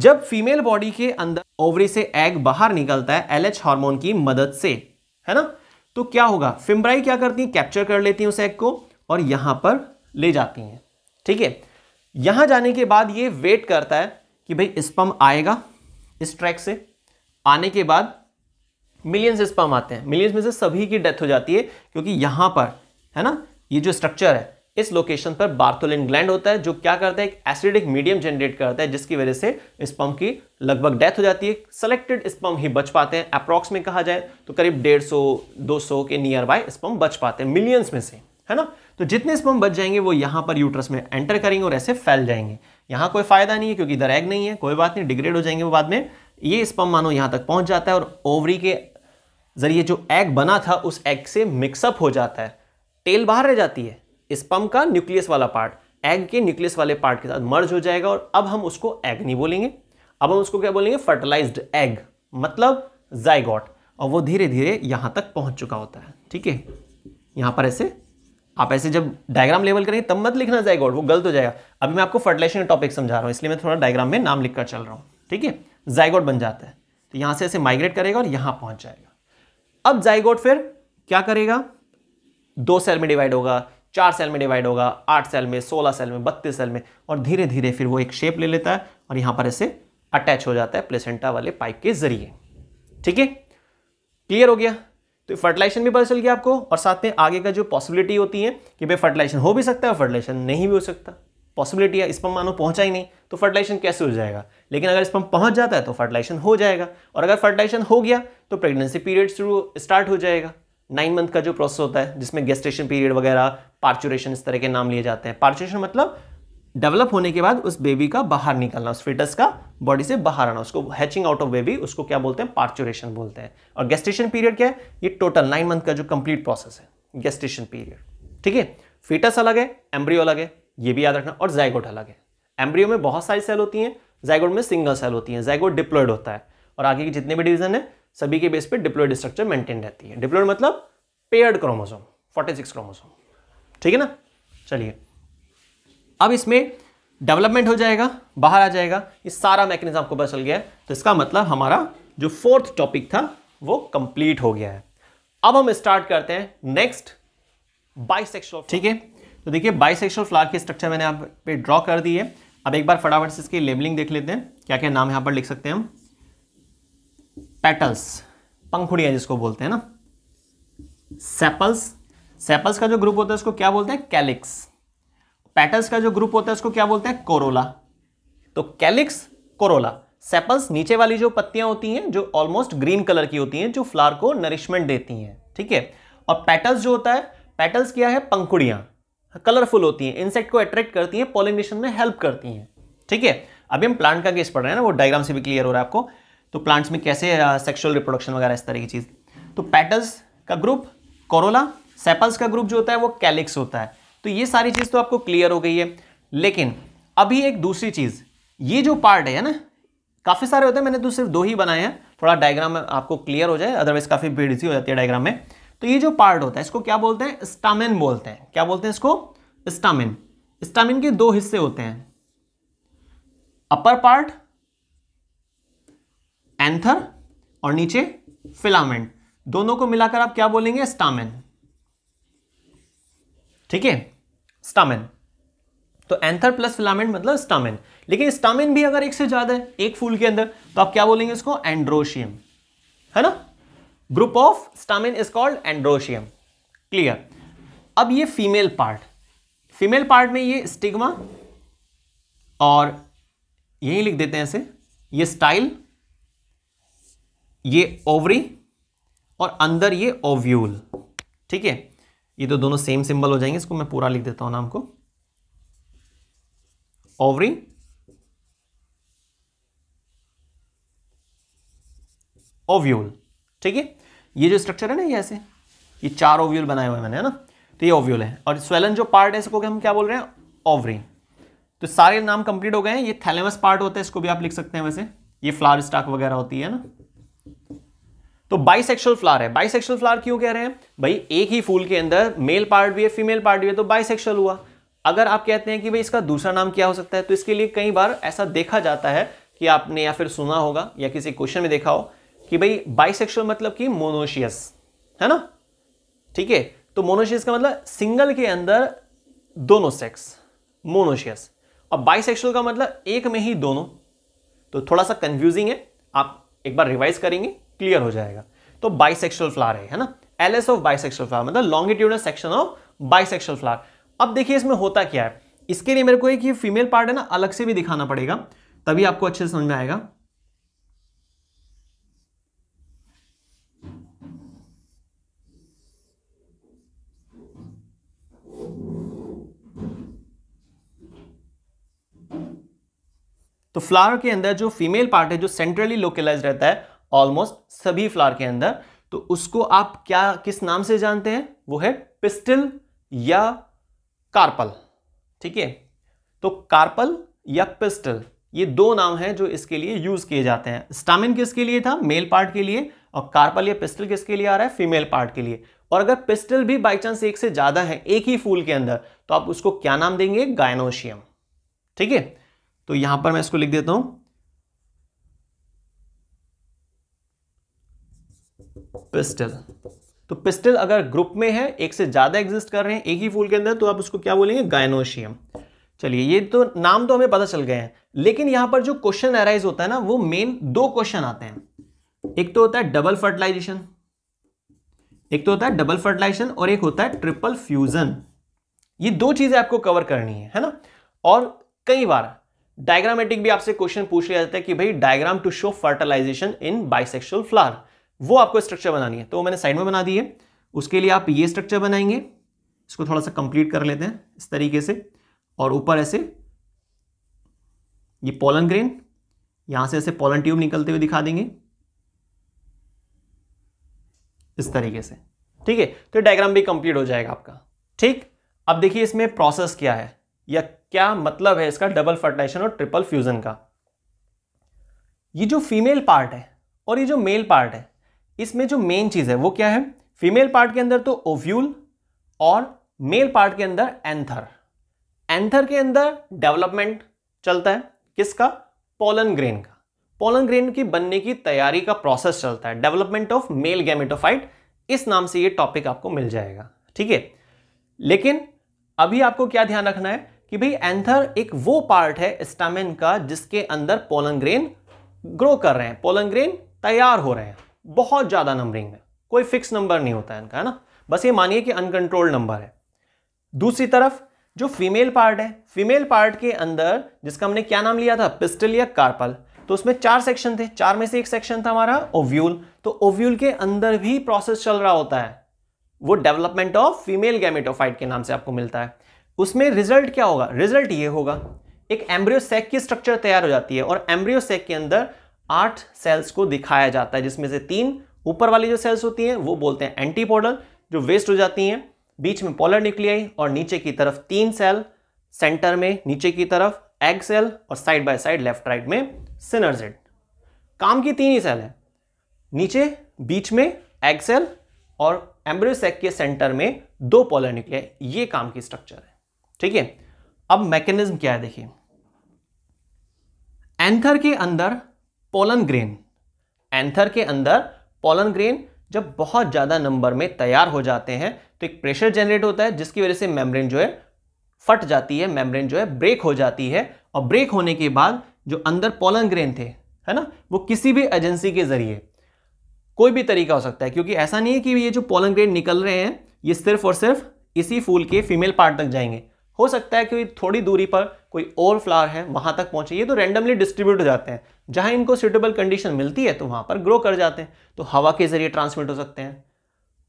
जब फीमेल बॉडी के अंदर ओवरी से एग बाहर निकलता है एलएच हार्मोन की मदद से है ना तो क्या होगा फिम्ब्राई क्या करती है कैप्चर कर लेती हैं उस एग को और यहां पर ले जाती हैं ठीक है यहां जाने के बाद ये वेट करता है कि भाई स्पम आएगा इस ट्रैक से आने के बाद मिलियंस स्पम आते हैं मिलियंस में से सभी की डेथ हो जाती है क्योंकि यहां पर है ना ये जो स्ट्रक्चर है इस लोकेशन पर बार्थोलिन ग्लैंड होता है जो क्या करता है एक एसिडिक मीडियम जनरेट करता है जिसकी वजह से स्पम की लगभग डेथ हो जाती है सेलेक्टेड स्पम ही बच पाते हैं अप्रॉक्स में कहा जाए तो करीब डेढ़ सौ दो सौ के नियर बाय स्पम बच पाते हैं मिलियंस में से है ना तो जितने स्पम बच जाएंगे वो यहाँ पर यूट्रस में एंटर करेंगे और ऐसे फैल जाएंगे यहाँ कोई फायदा नहीं है क्योंकि इधर एग नहीं है कोई बात नहीं डिग्रेड हो जाएंगे वो बाद में ये स्पम मानो यहाँ तक पहुँच जाता है और ओवरी के जरिए जो एग बना था उस एग से मिक्सअप हो जाता है टेल बाहर रह जाती है स्पम का न्यूक्लियस वाला पार्ट एग के न्यूक्लियस वाले पार्ट के साथ मर्ज हो जाएगा और अब हम उसको एग नहीं बोलेंगे अब हम उसको क्या बोलेंगे फर्टिलाइज्ड एग मतलब जाइगॉट और वो धीरे धीरे यहां तक पहुंच चुका होता है ठीक है यहां पर ऐसे आप ऐसे जब डायग्राम लेवल करेंगे तब मत लिखना जाइगॉट वो गलत हो जाएगा अभी मैं आपको फर्टिलाइजेशन टॉपिक समझा रहा हूं इसलिए मैं थोड़ा डायग्राम में नाम लिखकर चल रहा हूं ठीक है जाइगॉट बन जाता है तो यहां से ऐसे माइग्रेट करेगा और यहां पहुंच जाएगा अब जाइगोट फिर क्या करेगा दो सेल में डिवाइड होगा चार सेल में डिवाइड होगा आठ सेल में सोलह सेल में बत्तीस सेल में और धीरे धीरे फिर वो एक शेप ले लेता है और यहाँ पर ऐसे अटैच हो जाता है प्लेसेंटा वाले पाइप के जरिए ठीक है क्लियर हो गया तो फर्टिलाइजेशन भी पता चल गया आपको और साथ में आगे का जो पॉसिबिलिटी होती है कि भाई फर्टिलाइजेशन हो भी सकता है और फर्टिलाइजेशन नहीं भी हो सकता पॉसिबिलिटी है इस पर मानो पहुंचा ही नहीं तो फर्टिलाइजेशन कैसे हो जाएगा लेकिन अगर इस पर पहुंच जाता है तो फर्टिलाइजेशन हो जाएगा और अगर फर्टिलाइजेशन हो गया तो प्रेगनेंसी पीरियड शुरू स्टार्ट हो जाएगा नाइन मंथ का जो प्रोसेस होता है जिसमें गेस्टेशन पीरियड वगैरह पार्चुरेशन इस तरह के नाम लिए जाते हैं पार्चुरेशन मतलब डेवलप होने के बाद उस बेबी का बाहर निकलना उस फिटस का बॉडी से बाहर आना उसको हैचिंग आउट ऑफ बेबी उसको क्या बोलते हैं पार्चुरेशन बोलते हैं और गेस्टेशन पीरियड क्या है ये टोटल नाइन मंथ का जो कंप्लीट प्रोसेस है गेस्टेशन पीरियड ठीक है फिटस अलग है एम्ब्रियो अलग है ये भी याद रखना और जयगोड अलग है एम्ब्रियो में बहुत सारी सेल होती हैं जयगोड में सिंगल सेल होती हैं जयगोड डिप्लॉयड होता है और आगे की जितने भी डिवीजन है सभी के बेस पे डिप्लोइड स्ट्रक्चर मेंटेन रहती है डिप्लोइड मतलब पेयर्ड क्रोमोसोम 46 क्रोमोसोम ठीक है ना चलिए अब इसमें डेवलपमेंट हो जाएगा बाहर आ जाएगा ये सारा मैकेनिज्म आपको पता चल गया है तो इसका मतलब हमारा जो फोर्थ टॉपिक था वो कंप्लीट हो गया है अब हम स्टार्ट करते हैं नेक्स्ट बाइसेक्सुअल ठीक है तो देखिए बाइसेक्सुअल फ्लावर की स्ट्रक्चर मैंने आप पे ड्रॉ कर दी है अब एक बार फटाफट से इसकी लेबलिंग देख लेते हैं क्या क्या नाम यहाँ पर लिख सकते हैं हम पेटल्स पंखुड़िया जिसको बोलते हैं ना सेपल्स सेपल्स का जो ग्रुप होता है उसको क्या बोलते हैं कैलिक्स पेटल्स का जो ग्रुप होता है उसको क्या बोलते हैं कोरोला तो कैलिक्स कोरोला सेपल्स नीचे वाली जो पत्तियां होती हैं जो ऑलमोस्ट ग्रीन कलर की होती हैं जो फ्लावर को नरिशमेंट देती हैं ठीक है और पेटल्स जो होता है पेटल्स क्या है पंखुड़ियां कलरफुल होती हैं इंसेक्ट को अट्रैक्ट करती हैं पॉलिनेशन में हेल्प करती हैं ठीक है अभी हम प्लांट का केस पढ़ रहे हैं ना वो डायग्राम से भी क्लियर हो रहा है आपको तो प्लांट्स में कैसे सेक्सुअल रिप्रोडक्शन वगैरह इस तरह की चीज़ तो पैटल्स का ग्रुप कोरोला सेपल्स का ग्रुप जो होता है वो कैलिक्स होता है तो ये सारी चीज़ तो आपको क्लियर हो गई है लेकिन अभी एक दूसरी चीज़ ये जो पार्ट है ना काफ़ी सारे होते हैं मैंने तो सिर्फ दो ही बनाए हैं थोड़ा डायग्राम आपको क्लियर हो जाए अदरवाइज काफ़ी भीड़ सी हो जाती है डायग्राम में तो ये जो पार्ट होता है इसको क्या बोलते हैं स्टामिन बोलते हैं क्या बोलते हैं इसको स्टामिन स्टामिन के दो हिस्से होते हैं अपर पार्ट एंथर और नीचे फिलामेंट दोनों को मिलाकर आप क्या बोलेंगे स्टामेन ठीक है स्टामेन तो एंथर प्लस फिलामेंट मतलब स्टामेन लेकिन स्टामेन भी अगर एक से ज्यादा है एक फूल के अंदर तो आप क्या बोलेंगे इसको एंड्रोशियम है ना group of stamen is called androecium clear अब ये फीमेल पार्ट फीमेल पार्ट में ये स्टिग्मा और यही लिख देते हैं ऐसे ये स्टाइल ये ओवरी और अंदर ये ओव्यूल ठीक है ये तो दोनों सेम सिंबल हो जाएंगे इसको मैं पूरा लिख देता हूं नाम को ओवरी ओव्यूल ठीक है ये जो स्ट्रक्चर है ना ये ऐसे ये चार ओव्यूल बनाए हुए मैंने है ना तो ये ओव्यूल है और स्वेलन जो पार्ट है इसको हम क्या बोल रहे हैं ओवरी तो सारे नाम कंप्लीट हो गए हैं ये थैलेमस पार्ट होता है इसको भी आप लिख सकते हैं वैसे ये फ्लावर स्टाक वगैरह होती है ना तो बाइसेक्शुअल फ्लावर है बाइसेक्शुअल फ्लावर क्यों कह रहे हैं भाई एक ही फूल के अंदर मेल पार्ट भी है फीमेल पार्ट भी है तो बाइसेक्शुअल हुआ अगर आप कहते हैं कि भाई इसका दूसरा नाम क्या हो सकता है तो इसके लिए कई बार ऐसा देखा जाता है कि आपने या फिर सुना होगा या किसी क्वेश्चन में देखा हो कि भाई बाइसेक्शुअल मतलब कि मोनोशियस है ना ठीक है तो मोनोशियस का मतलब सिंगल के अंदर दोनों सेक्स मोनोशियस और बाइसेक्शुअल का मतलब एक में ही दोनों तो थोड़ा सा कंफ्यूजिंग है आप एक बार रिवाइज करेंगे क्लियर हो जाएगा तो बाइसेक्शुअल फ्लावर है ना L S of bisexual flower मतलब longitudinal section of bisexual flower अब देखिए इसमें होता क्या है इसके लिए मेरे को एक ये फीमेल पार्ट है ना अलग से भी दिखाना पड़ेगा तभी आपको अच्छे से समझ में आएगा तो फ्लावर के अंदर जो फीमेल पार्ट है जो सेंट्रली लोकलाइज रहता है ऑलमोस्ट सभी फ्लावर के अंदर तो उसको आप क्या किस नाम से जानते हैं वो है पिस्टिल या कार्पल ठीक है तो कार्पल या पिस्टल ये दो नाम हैं जो इसके लिए यूज किए जाते हैं स्टामिन किसके लिए था मेल पार्ट के लिए और कार्पल या पिस्टल किसके लिए आ रहा है फीमेल पार्ट के लिए और अगर पिस्टल भी बाई चांस एक से ज्यादा है एक ही फूल के अंदर तो आप उसको क्या नाम देंगे गायनोशियम ठीक है तो यहां पर मैं इसको लिख देता हूं पिस्टल तो पिस्टल अगर ग्रुप में है एक से ज़्यादा एग्जिस्ट कर रहे हैं एक ही फूल के अंदर तो आप उसको क्या बोलेंगे गायनोशियम चलिए ये तो नाम तो हमें पता चल गए हैं लेकिन यहां पर जो क्वेश्चन अराइज होता है ना वो मेन दो क्वेश्चन आते हैं एक तो होता है डबल फर्टिलाइजेशन एक तो होता है डबल फर्टिलाइजेशन और एक होता है ट्रिपल फ्यूजन ये दो चीजें आपको कवर करनी है है ना और कई बार डायग्रामेटिक भी आपसे क्वेश्चन पूछ लिया जाता है कि भाई diagram to show fertilisation in bisexual flower वो आपको स्ट्रक्चर बनानी है तो वो मैंने साइड में बना दी है उसके लिए आप ये स्ट्रक्चर बनाएंगे इसको थोड़ा सा कंप्लीट कर लेते हैं इस तरीके से और ऊपर ऐसे ये पोलन ग्रेन यहां से ऐसे पोलन ट्यूब निकलते हुए दिखा देंगे इस तरीके से ठीक है तो डायग्राम भी कंप्लीट हो जाएगा आपका ठीक अब देखिए इसमें प्रोसेस क्या है या क्या मतलब है इसका डबल फर्टिलाइजेशन और ट्रिपल फ्यूजन का ये जो फीमेल पार्ट है और ये जो मेल पार्ट है इसमें जो मेन चीज है वो क्या है फीमेल पार्ट के अंदर तो ओव्यूल और मेल पार्ट के अंदर एंथर एंथर के अंदर डेवलपमेंट चलता है किसका पोलन ग्रेन का पोलन ग्रेन की बनने की तैयारी का प्रोसेस चलता है डेवलपमेंट ऑफ मेल गैमेटोफाइट इस नाम से ये टॉपिक आपको मिल जाएगा ठीक है लेकिन अभी आपको क्या ध्यान रखना है कि भाई एंथर एक वो पार्ट है स्टामिन का जिसके अंदर पोलन ग्रेन ग्रो कर रहे हैं पोलन ग्रेन तैयार हो रहे हैं बहुत ज़्यादा नंबरिंग में कोई फिक्स नंबर नहीं होता है इनका है ना बस ये मानिए कि अनकंट्रोल्ड नंबर है दूसरी तरफ जो फीमेल पार्ट है फीमेल पार्ट के अंदर जिसका हमने क्या नाम लिया था पिस्टल या कार्पल तो उसमें चार सेक्शन थे चार में से एक सेक्शन था हमारा ओव्यूल तो ओव्यूल के अंदर भी प्रोसेस चल रहा होता है वो डेवलपमेंट ऑफ फीमेल गैमेटोफाइट के नाम से आपको मिलता है उसमें रिजल्ट क्या होगा रिजल्ट ये होगा एक एम्ब्रियोसेक की स्ट्रक्चर तैयार हो जाती है और एम्ब्रियोसेक के अंदर आठ सेल्स को दिखाया जाता है जिसमें से तीन ऊपर वाली जो सेल्स होती हैं वो बोलते हैं एंटीपोडल जो वेस्ट हो जाती हैं बीच में पोलर न्यूक्लियाई और नीचे की तरफ तीन सेल सेंटर में नीचे की तरफ एग सेल और side by side left right में सिनर्जेड काम की तीन ही सेल है नीचे बीच में एग सेल और एम्ब्रियोसेक के सेंटर में दो पोलर निकले ये काम की स्ट्रक्चर है ठीक है अब मैकेनिज्म क्या है देखिए एंथर के अंदर पोलन ग्रेन एंथर के अंदर पोलन ग्रेन जब बहुत ज़्यादा नंबर में तैयार हो जाते हैं तो एक प्रेशर जनरेट होता है जिसकी वजह से मेम्ब्रेन जो है फट जाती है मेम्ब्रेन जो है ब्रेक हो जाती है और ब्रेक होने के बाद जो अंदर पोलन ग्रेन थे है ना वो किसी भी एजेंसी के ज़रिए कोई भी तरीका हो सकता है क्योंकि ऐसा नहीं है कि ये जो पोलन ग्रेन निकल रहे हैं ये सिर्फ और सिर्फ इसी फूल के फीमेल पार्ट तक जाएंगे हो सकता है कि थोड़ी दूरी पर कोई और फ्लावर है वहां तक पहुंचे ये तो रेंडमली डिस्ट्रीब्यूट हो जाते हैं जहां इनको सुटेबल कंडीशन मिलती है तो वहां पर ग्रो कर जाते हैं तो हवा के ज़रिए ट्रांसमिट हो सकते हैं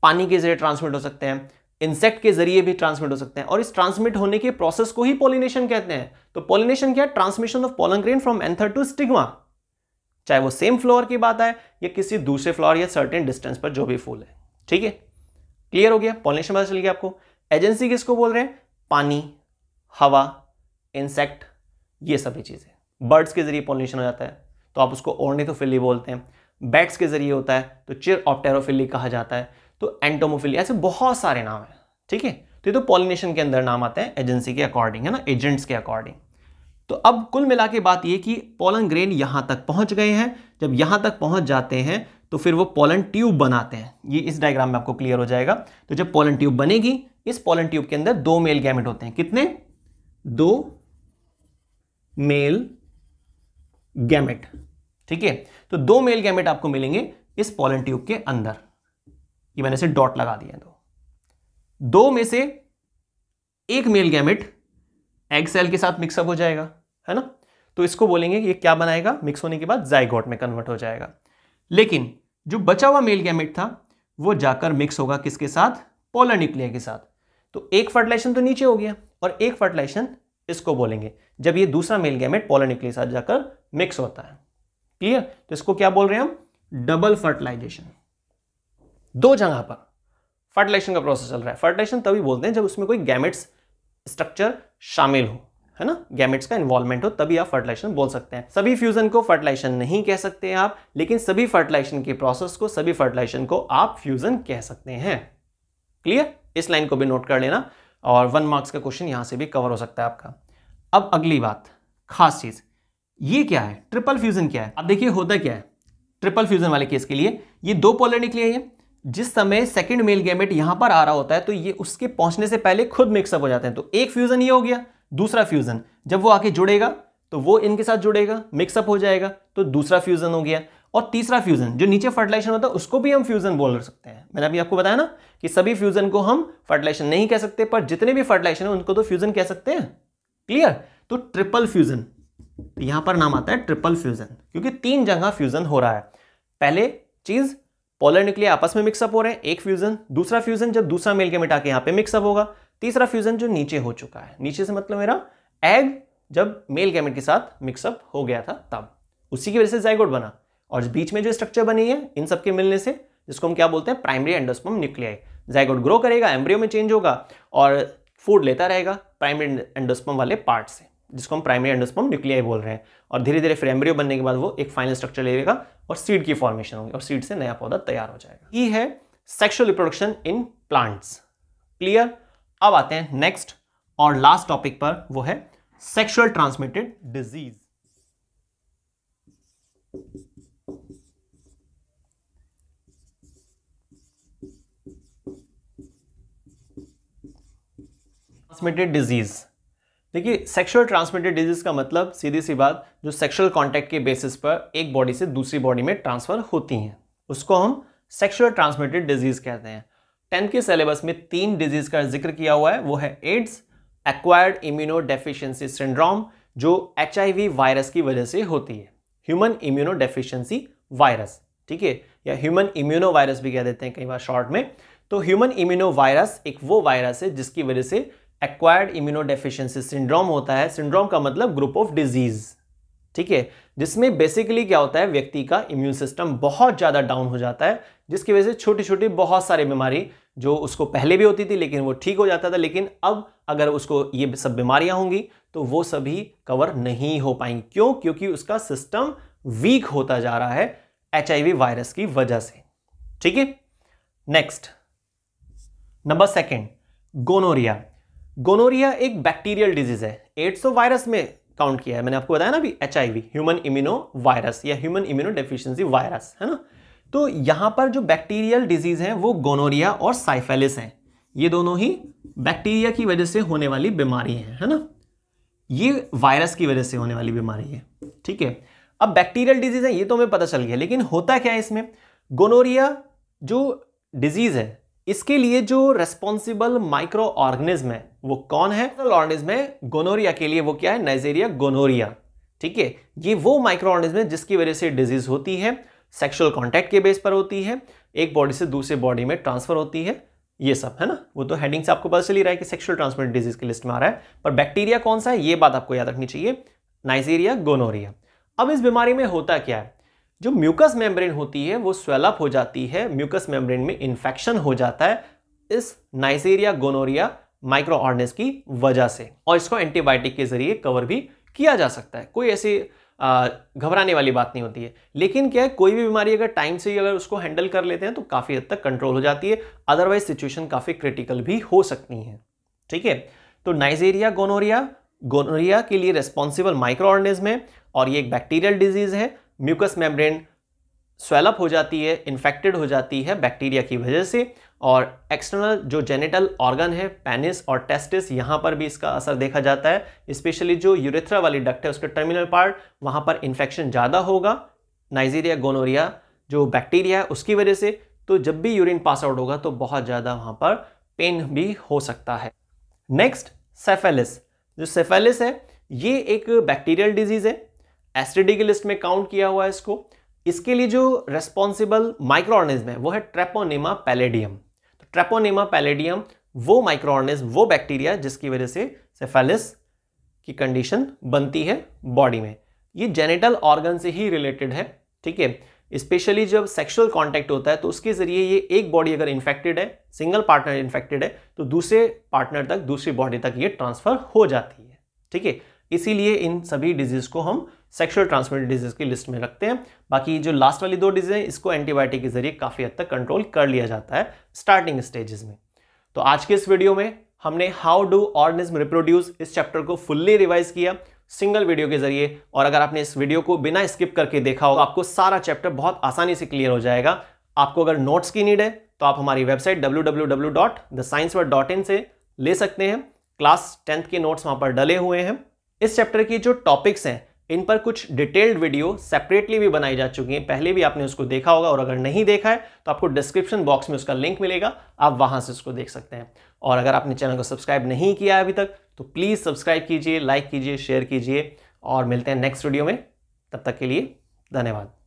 पानी के ज़रिए ट्रांसमिट हो सकते हैं इंसेक्ट के जरिए भी ट्रांसमिट हो सकते हैं और इस ट्रांसमिट होने के प्रोसेस को ही पोलिनेशन कहते हैं तो पोलिनेशन क्या transmission of pollen grain from anther to stigma चाहे वो सेम फ्लोर की बात आए या किसी दूसरे फ्लोर या सर्टेन डिस्टेंस पर जो भी फूल है ठीक है क्लियर हो गया पॉलिनेशन पता चल गया आपको एजेंसी किसको बोल रहे हैं पानी हवा इंसेक्ट ये सभी चीज़ें बर्ड्स के जरिए पॉलिनेशन हो जाता है तो आप उसको ओर्निथोफिली बोलते हैं बैट्स के जरिए होता है तो चिर ऑप्टेरोफिली कहा जाता है तो एंटोमोफिली ऐसे बहुत सारे नाम हैं ठीक है तो ये तो पॉलिनेशन के अंदर नाम आते हैं एजेंसी के अकॉर्डिंग है ना एजेंट्स के अकॉर्डिंग तो अब कुल मिला के बात ये कि पोलन ग्रेन यहाँ तक पहुँच गए हैं जब यहाँ तक पहुँच जाते हैं तो फिर वो पोलन ट्यूब बनाते हैं ये इस डायग्राम में आपको क्लियर हो जाएगा तो जब पोलन ट्यूब बनेगी इस पॉलन ट्यूब के अंदर दो मेल गैमेट होते हैं कितने दो मेल गैमेट ठीक है तो दो मेल गैमेट आपको मिलेंगे इस पॉलन ट्यूब के अंदर ये मैंने से डॉट लगा दिया दो दो में से एक मेल गैमेट एग सेल के साथ मिक्सअप हो जाएगा है ना तो इसको बोलेंगे ये क्या बनाएगा मिक्स होने के बाद जायगॉट में कन्वर्ट हो जाएगा लेकिन जो बचा हुआ मेल गैमेट था वो जाकर मिक्स होगा किसके साथ पोलर न्यूक्लिया के साथ तो एक फर्टिलाइजेशन तो नीचे हो गया और एक फर्टिलाइजेशन इसको बोलेंगे जब ये दूसरा मेल गैमेट पोलोनिक के साथ जाकर मिक्स होता है क्लियर तो इसको क्या बोल रहे हैं हम डबल फर्टिलाइजेशन दो जगह पर फर्टिलाइजेशन का प्रोसेस चल रहा है फर्टिलाइजेशन तभी बोलते हैं जब उसमें कोई गैमेट्स स्ट्रक्चर शामिल हो है ना गैमेट्स का इन्वॉल्वमेंट हो तभी आप फर्टिलाइजेशन बोल सकते हैं सभी फ्यूजन को फर्टिलाइजेशन नहीं कह सकते हैं आप लेकिन सभी फर्टिलाइजेशन के प्रोसेस को सभी फर्टिलाइजेशन को आप फ्यूजन कह सकते हैं क्लियर इस लाइन को भी नोट कर लेना और वन मार्क्स का क्वेश्चन यहां से भी कवर हो सकता है आपका अब अगली बात खास चीज़ ये क्या है ट्रिपल फ्यूजन क्या है अब देखिए होता क्या है ट्रिपल फ्यूजन वाले केस के लिए ये दो पोलर निकले हैं जिस समय सेकंड मेल गैमेट यहां पर आ रहा होता है तो ये उसके पहुंचने से पहले खुद मिक्सअप हो जाते हैं तो एक फ्यूजन ये हो गया दूसरा फ्यूजन जब वो आके जुड़ेगा तो वो इनके साथ जुड़ेगा मिक्सअप हो जाएगा तो दूसरा फ्यूजन हो गया और तीसरा फ्यूजन जो नीचे फर्टिलाइजेशन होता है उसको भी हम फ्यूजन बोल सकते हैं मैंने अभी आपको बताया ना कि सभी फ्यूजन को हम फर्टिलाइजेशन नहीं कह सकते पर जितने भी फर्टिलाइजेशन है उनको तो फ्यूजन कह सकते हैं क्लियर तो ट्रिपल फ्यूजन तो यहां पर नाम आता है ट्रिपल फ्यूजन क्योंकि तीन जगह फ्यूजन हो रहा है पहले चीज पोलर निकले आपस में मिक्सअप हो रहे हैं एक फ्यूजन दूसरा फ्यूजन जब दूसरा मेल के मिटा के यहां पर मिक्सअप होगा तीसरा फ्यूजन जो नीचे हो चुका है नीचे से मतलब मेरा एग जब मेल गैमेट के साथ मिक्सअप हो गया था तब उसी की वजह से जयगोड बना और बीच में जो स्ट्रक्चर बनी है इन सबके मिलने से जिसको हम क्या बोलते हैं primary endosperm nuclei zygote grow करेगा एम्ब्रियो में चेंज होगा और फूड लेता रहेगा प्राइमरी एंडोस्पम वाले पार्ट से जिसको हम प्राइमरी एंडोस्पम न्यूक्लियाई बोल रहे हैं और धीरे धीरे फिर एम्ब्रियो बनने के बाद वो एक फाइनल स्ट्रक्चर ले लेगा और सीड की फॉर्मेशन होगी और सीड से नया पौधा तैयार हो जाएगा ये है sexual reproduction in plants clear अब आते हैं नेक्स्ट और लास्ट टॉपिक पर वो है sexual transmitted disease transmitted disease देखिए सेक्सुअल ट्रांसमिटेड डिजीज का मतलब सीधी सी बात जो सेक्सुअल कांटेक्ट के बेसिस पर एक बॉडी से दूसरी बॉडी में ट्रांसफ़र होती हैं उसको हम सेक्सुअल ट्रांसमिटेड डिजीज़ कहते हैं टेंथ के सिलेबस में तीन डिजीज़ का जिक्र किया हुआ है वो है AIDS acquired immunodeficiency syndrome जो एच वायरस की वजह से होती है ह्यूमन इम्यूनो डेफिशिएंसी वायरस ठीक है या ह्यूमन इम्यूनो वायरस भी कह देते हैं कई बार शॉर्ट में तो ह्यूमन इम्यूनो वायरस एक वो वायरस है जिसकी वजह से एक्वायर्ड इम्यूनोडेफिशिएंसी सिंड्रोम होता है सिंड्रोम का मतलब ग्रुप ऑफ डिजीज ठीक है जिसमें बेसिकली क्या होता है व्यक्ति का इम्यून सिस्टम बहुत ज़्यादा डाउन हो जाता है जिसकी वजह से छोटी छोटी बहुत सारी बीमारी जो उसको पहले भी होती थी लेकिन वो ठीक हो जाता था लेकिन अब अगर उसको ये सब बीमारियां होंगी तो वो सभी कवर नहीं हो पाएंगी क्यों क्योंकि उसका सिस्टम वीक होता जा रहा है एच वायरस की वजह से ठीक है next number second gonorrhoea gonorrhoea एक बैक्टीरियल डिजीज है एड्स वायरस तो में काउंट किया है मैंने आपको बताया ना अभी एच ह्यूमन इम्यूनो वायरस या ह्यूमन इम्यूनो डेफिशियंसी वायरस है ना तो यहाँ पर जो बैक्टीरियल डिजीज है वो गोनोरिया और साइफेलिस हैं ये दोनों ही बैक्टीरिया की वजह से होने वाली बीमारी है है ना ये वायरस की वजह से होने वाली बीमारी है ठीक है अब बैक्टीरियल डिजीज है ये तो हमें पता चल गया लेकिन होता क्या है इसमें गोनोरिया जो डिजीज है इसके लिए जो रेस्पॉन्सिबल माइक्रो ऑर्गेनिज्म है वो कौन है ऑर्गेनिज्म है गोनोरिया के लिए वो क्या है नाइजेरिया गोनोरिया ठीक है ये वो माइक्रो ऑर्गेनिज्म है जिसकी वजह से डिजीज होती है सेक्सुअल कॉन्टैक्ट के बेस पर होती है एक बॉडी से दूसरे बॉडी में ट्रांसफर होती है ये सब है ना वो तो हेडिंग से आपको पता चल ही रहा है कि सेक्सुअल ट्रांसमिट डिजीज की लिस्ट में आ रहा है पर बैक्टीरिया कौन सा है ये बात आपको याद रखनी चाहिए नाइजेरिया गोनोरिया अब इस बीमारी में होता क्या है जो म्यूकस मेम्ब्रेन होती है वो स्वेलअप हो जाती है म्यूकस मेम्ब्रेन में इन्फेक्शन हो जाता है इस नाइजेरिया गोनोरिया माइक्रो ऑर्डनेस की वजह से और इसको एंटीबायोटिक के जरिए कवर भी किया जा सकता है कोई ऐसी घबराने वाली बात नहीं होती है लेकिन क्या है कोई भी बीमारी अगर टाइम से ही अगर उसको हैंडल कर लेते हैं तो काफ़ी हद तक कंट्रोल हो जाती है अदरवाइज सिचुएशन काफ़ी क्रिटिकल भी हो सकती है ठीक है तो नाइजेरिया गोनोरिया गोनोरिया के लिए रेस्पॉन्सिबल माइक्रो ऑर्गनिज्म है और ये एक बैक्टीरियल डिजीज़ है म्यूकस मेम्ब्रेन स्वेलअप हो जाती है इन्फेक्टेड हो जाती है बैक्टीरिया की वजह से और एक्सटर्नल जो जेनेटल ऑर्गन है पेनिस और टेस्टिस यहाँ पर भी इसका असर देखा जाता है स्पेशली जो यूरेथ्रा वाली डक्ट है उसके टर्मिनल पार्ट वहाँ पर इन्फेक्शन ज़्यादा होगा नाइजीरिया गोनोरिया जो बैक्टीरिया है उसकी वजह से तो जब भी यूरिन पास आउट होगा तो बहुत ज़्यादा वहाँ पर पेन भी हो सकता है नेक्स्ट सेफेलिस जो सेफेलिस है ये एक बैक्टीरियल डिजीज़ है एसिडिटी की लिस्ट में काउंट किया हुआ है इसको इसके लिए जो रेस्पॉन्सिबल माइक्रो ऑर्गेनिज्म है वो है ट्रेपोनेमा पैलेडियम तो ट्रेपोनेमा पैलेडियम वो माइक्रो ऑर्गेनिज्म वो बैक्टीरिया जिसकी वजह से सेफेलिस की कंडीशन बनती है बॉडी में ये जेनेटल ऑर्गन से ही रिलेटेड है ठीक है स्पेशली जब सेक्सुअल कॉन्टेक्ट होता है तो उसके जरिए ये एक बॉडी अगर इन्फेक्टेड है सिंगल पार्टनर इन्फेक्टेड है तो दूसरे पार्टनर तक दूसरी बॉडी तक ये ट्रांसफर हो जाती है ठीक है इसीलिए इन सभी डिजीज को हम सेक्शुअल ट्रांसमिटेड डिजीज़ की लिस्ट में रखते हैं बाकी जो लास्ट वाली दो डिजीज़ हैं इसको एंटीबायोटिक के जरिए काफ़ी हद तक कंट्रोल कर लिया जाता है स्टार्टिंग स्टेजेस में तो आज के इस वीडियो में हमने हाउ डू ऑर्गेनिज्म रिप्रोड्यूस इस चैप्टर को फुल्ली रिवाइज किया सिंगल वीडियो के जरिए और अगर आपने इस वीडियो को बिना स्किप करके देखा होगा आपको सारा चैप्टर बहुत आसानी से क्लियर हो जाएगा आपको अगर नोट्स की नीड है तो आप हमारी वेबसाइट www.thescienceworld.in से ले सकते हैं क्लास टेंथ के नोट्स वहाँ पर डले हुए हैं इस चैप्टर की जो टॉपिक्स हैं इन पर कुछ डिटेल्ड वीडियो सेपरेटली भी बनाई जा चुकी हैं पहले भी आपने उसको देखा होगा और अगर नहीं देखा है तो आपको डिस्क्रिप्शन बॉक्स में उसका लिंक मिलेगा आप वहाँ से उसको देख सकते हैं और अगर आपने चैनल को सब्सक्राइब नहीं किया है अभी तक तो प्लीज़ सब्सक्राइब कीजिए लाइक कीजिए शेयर कीजिए और मिलते हैं नेक्स्ट वीडियो में तब तक के लिए धन्यवाद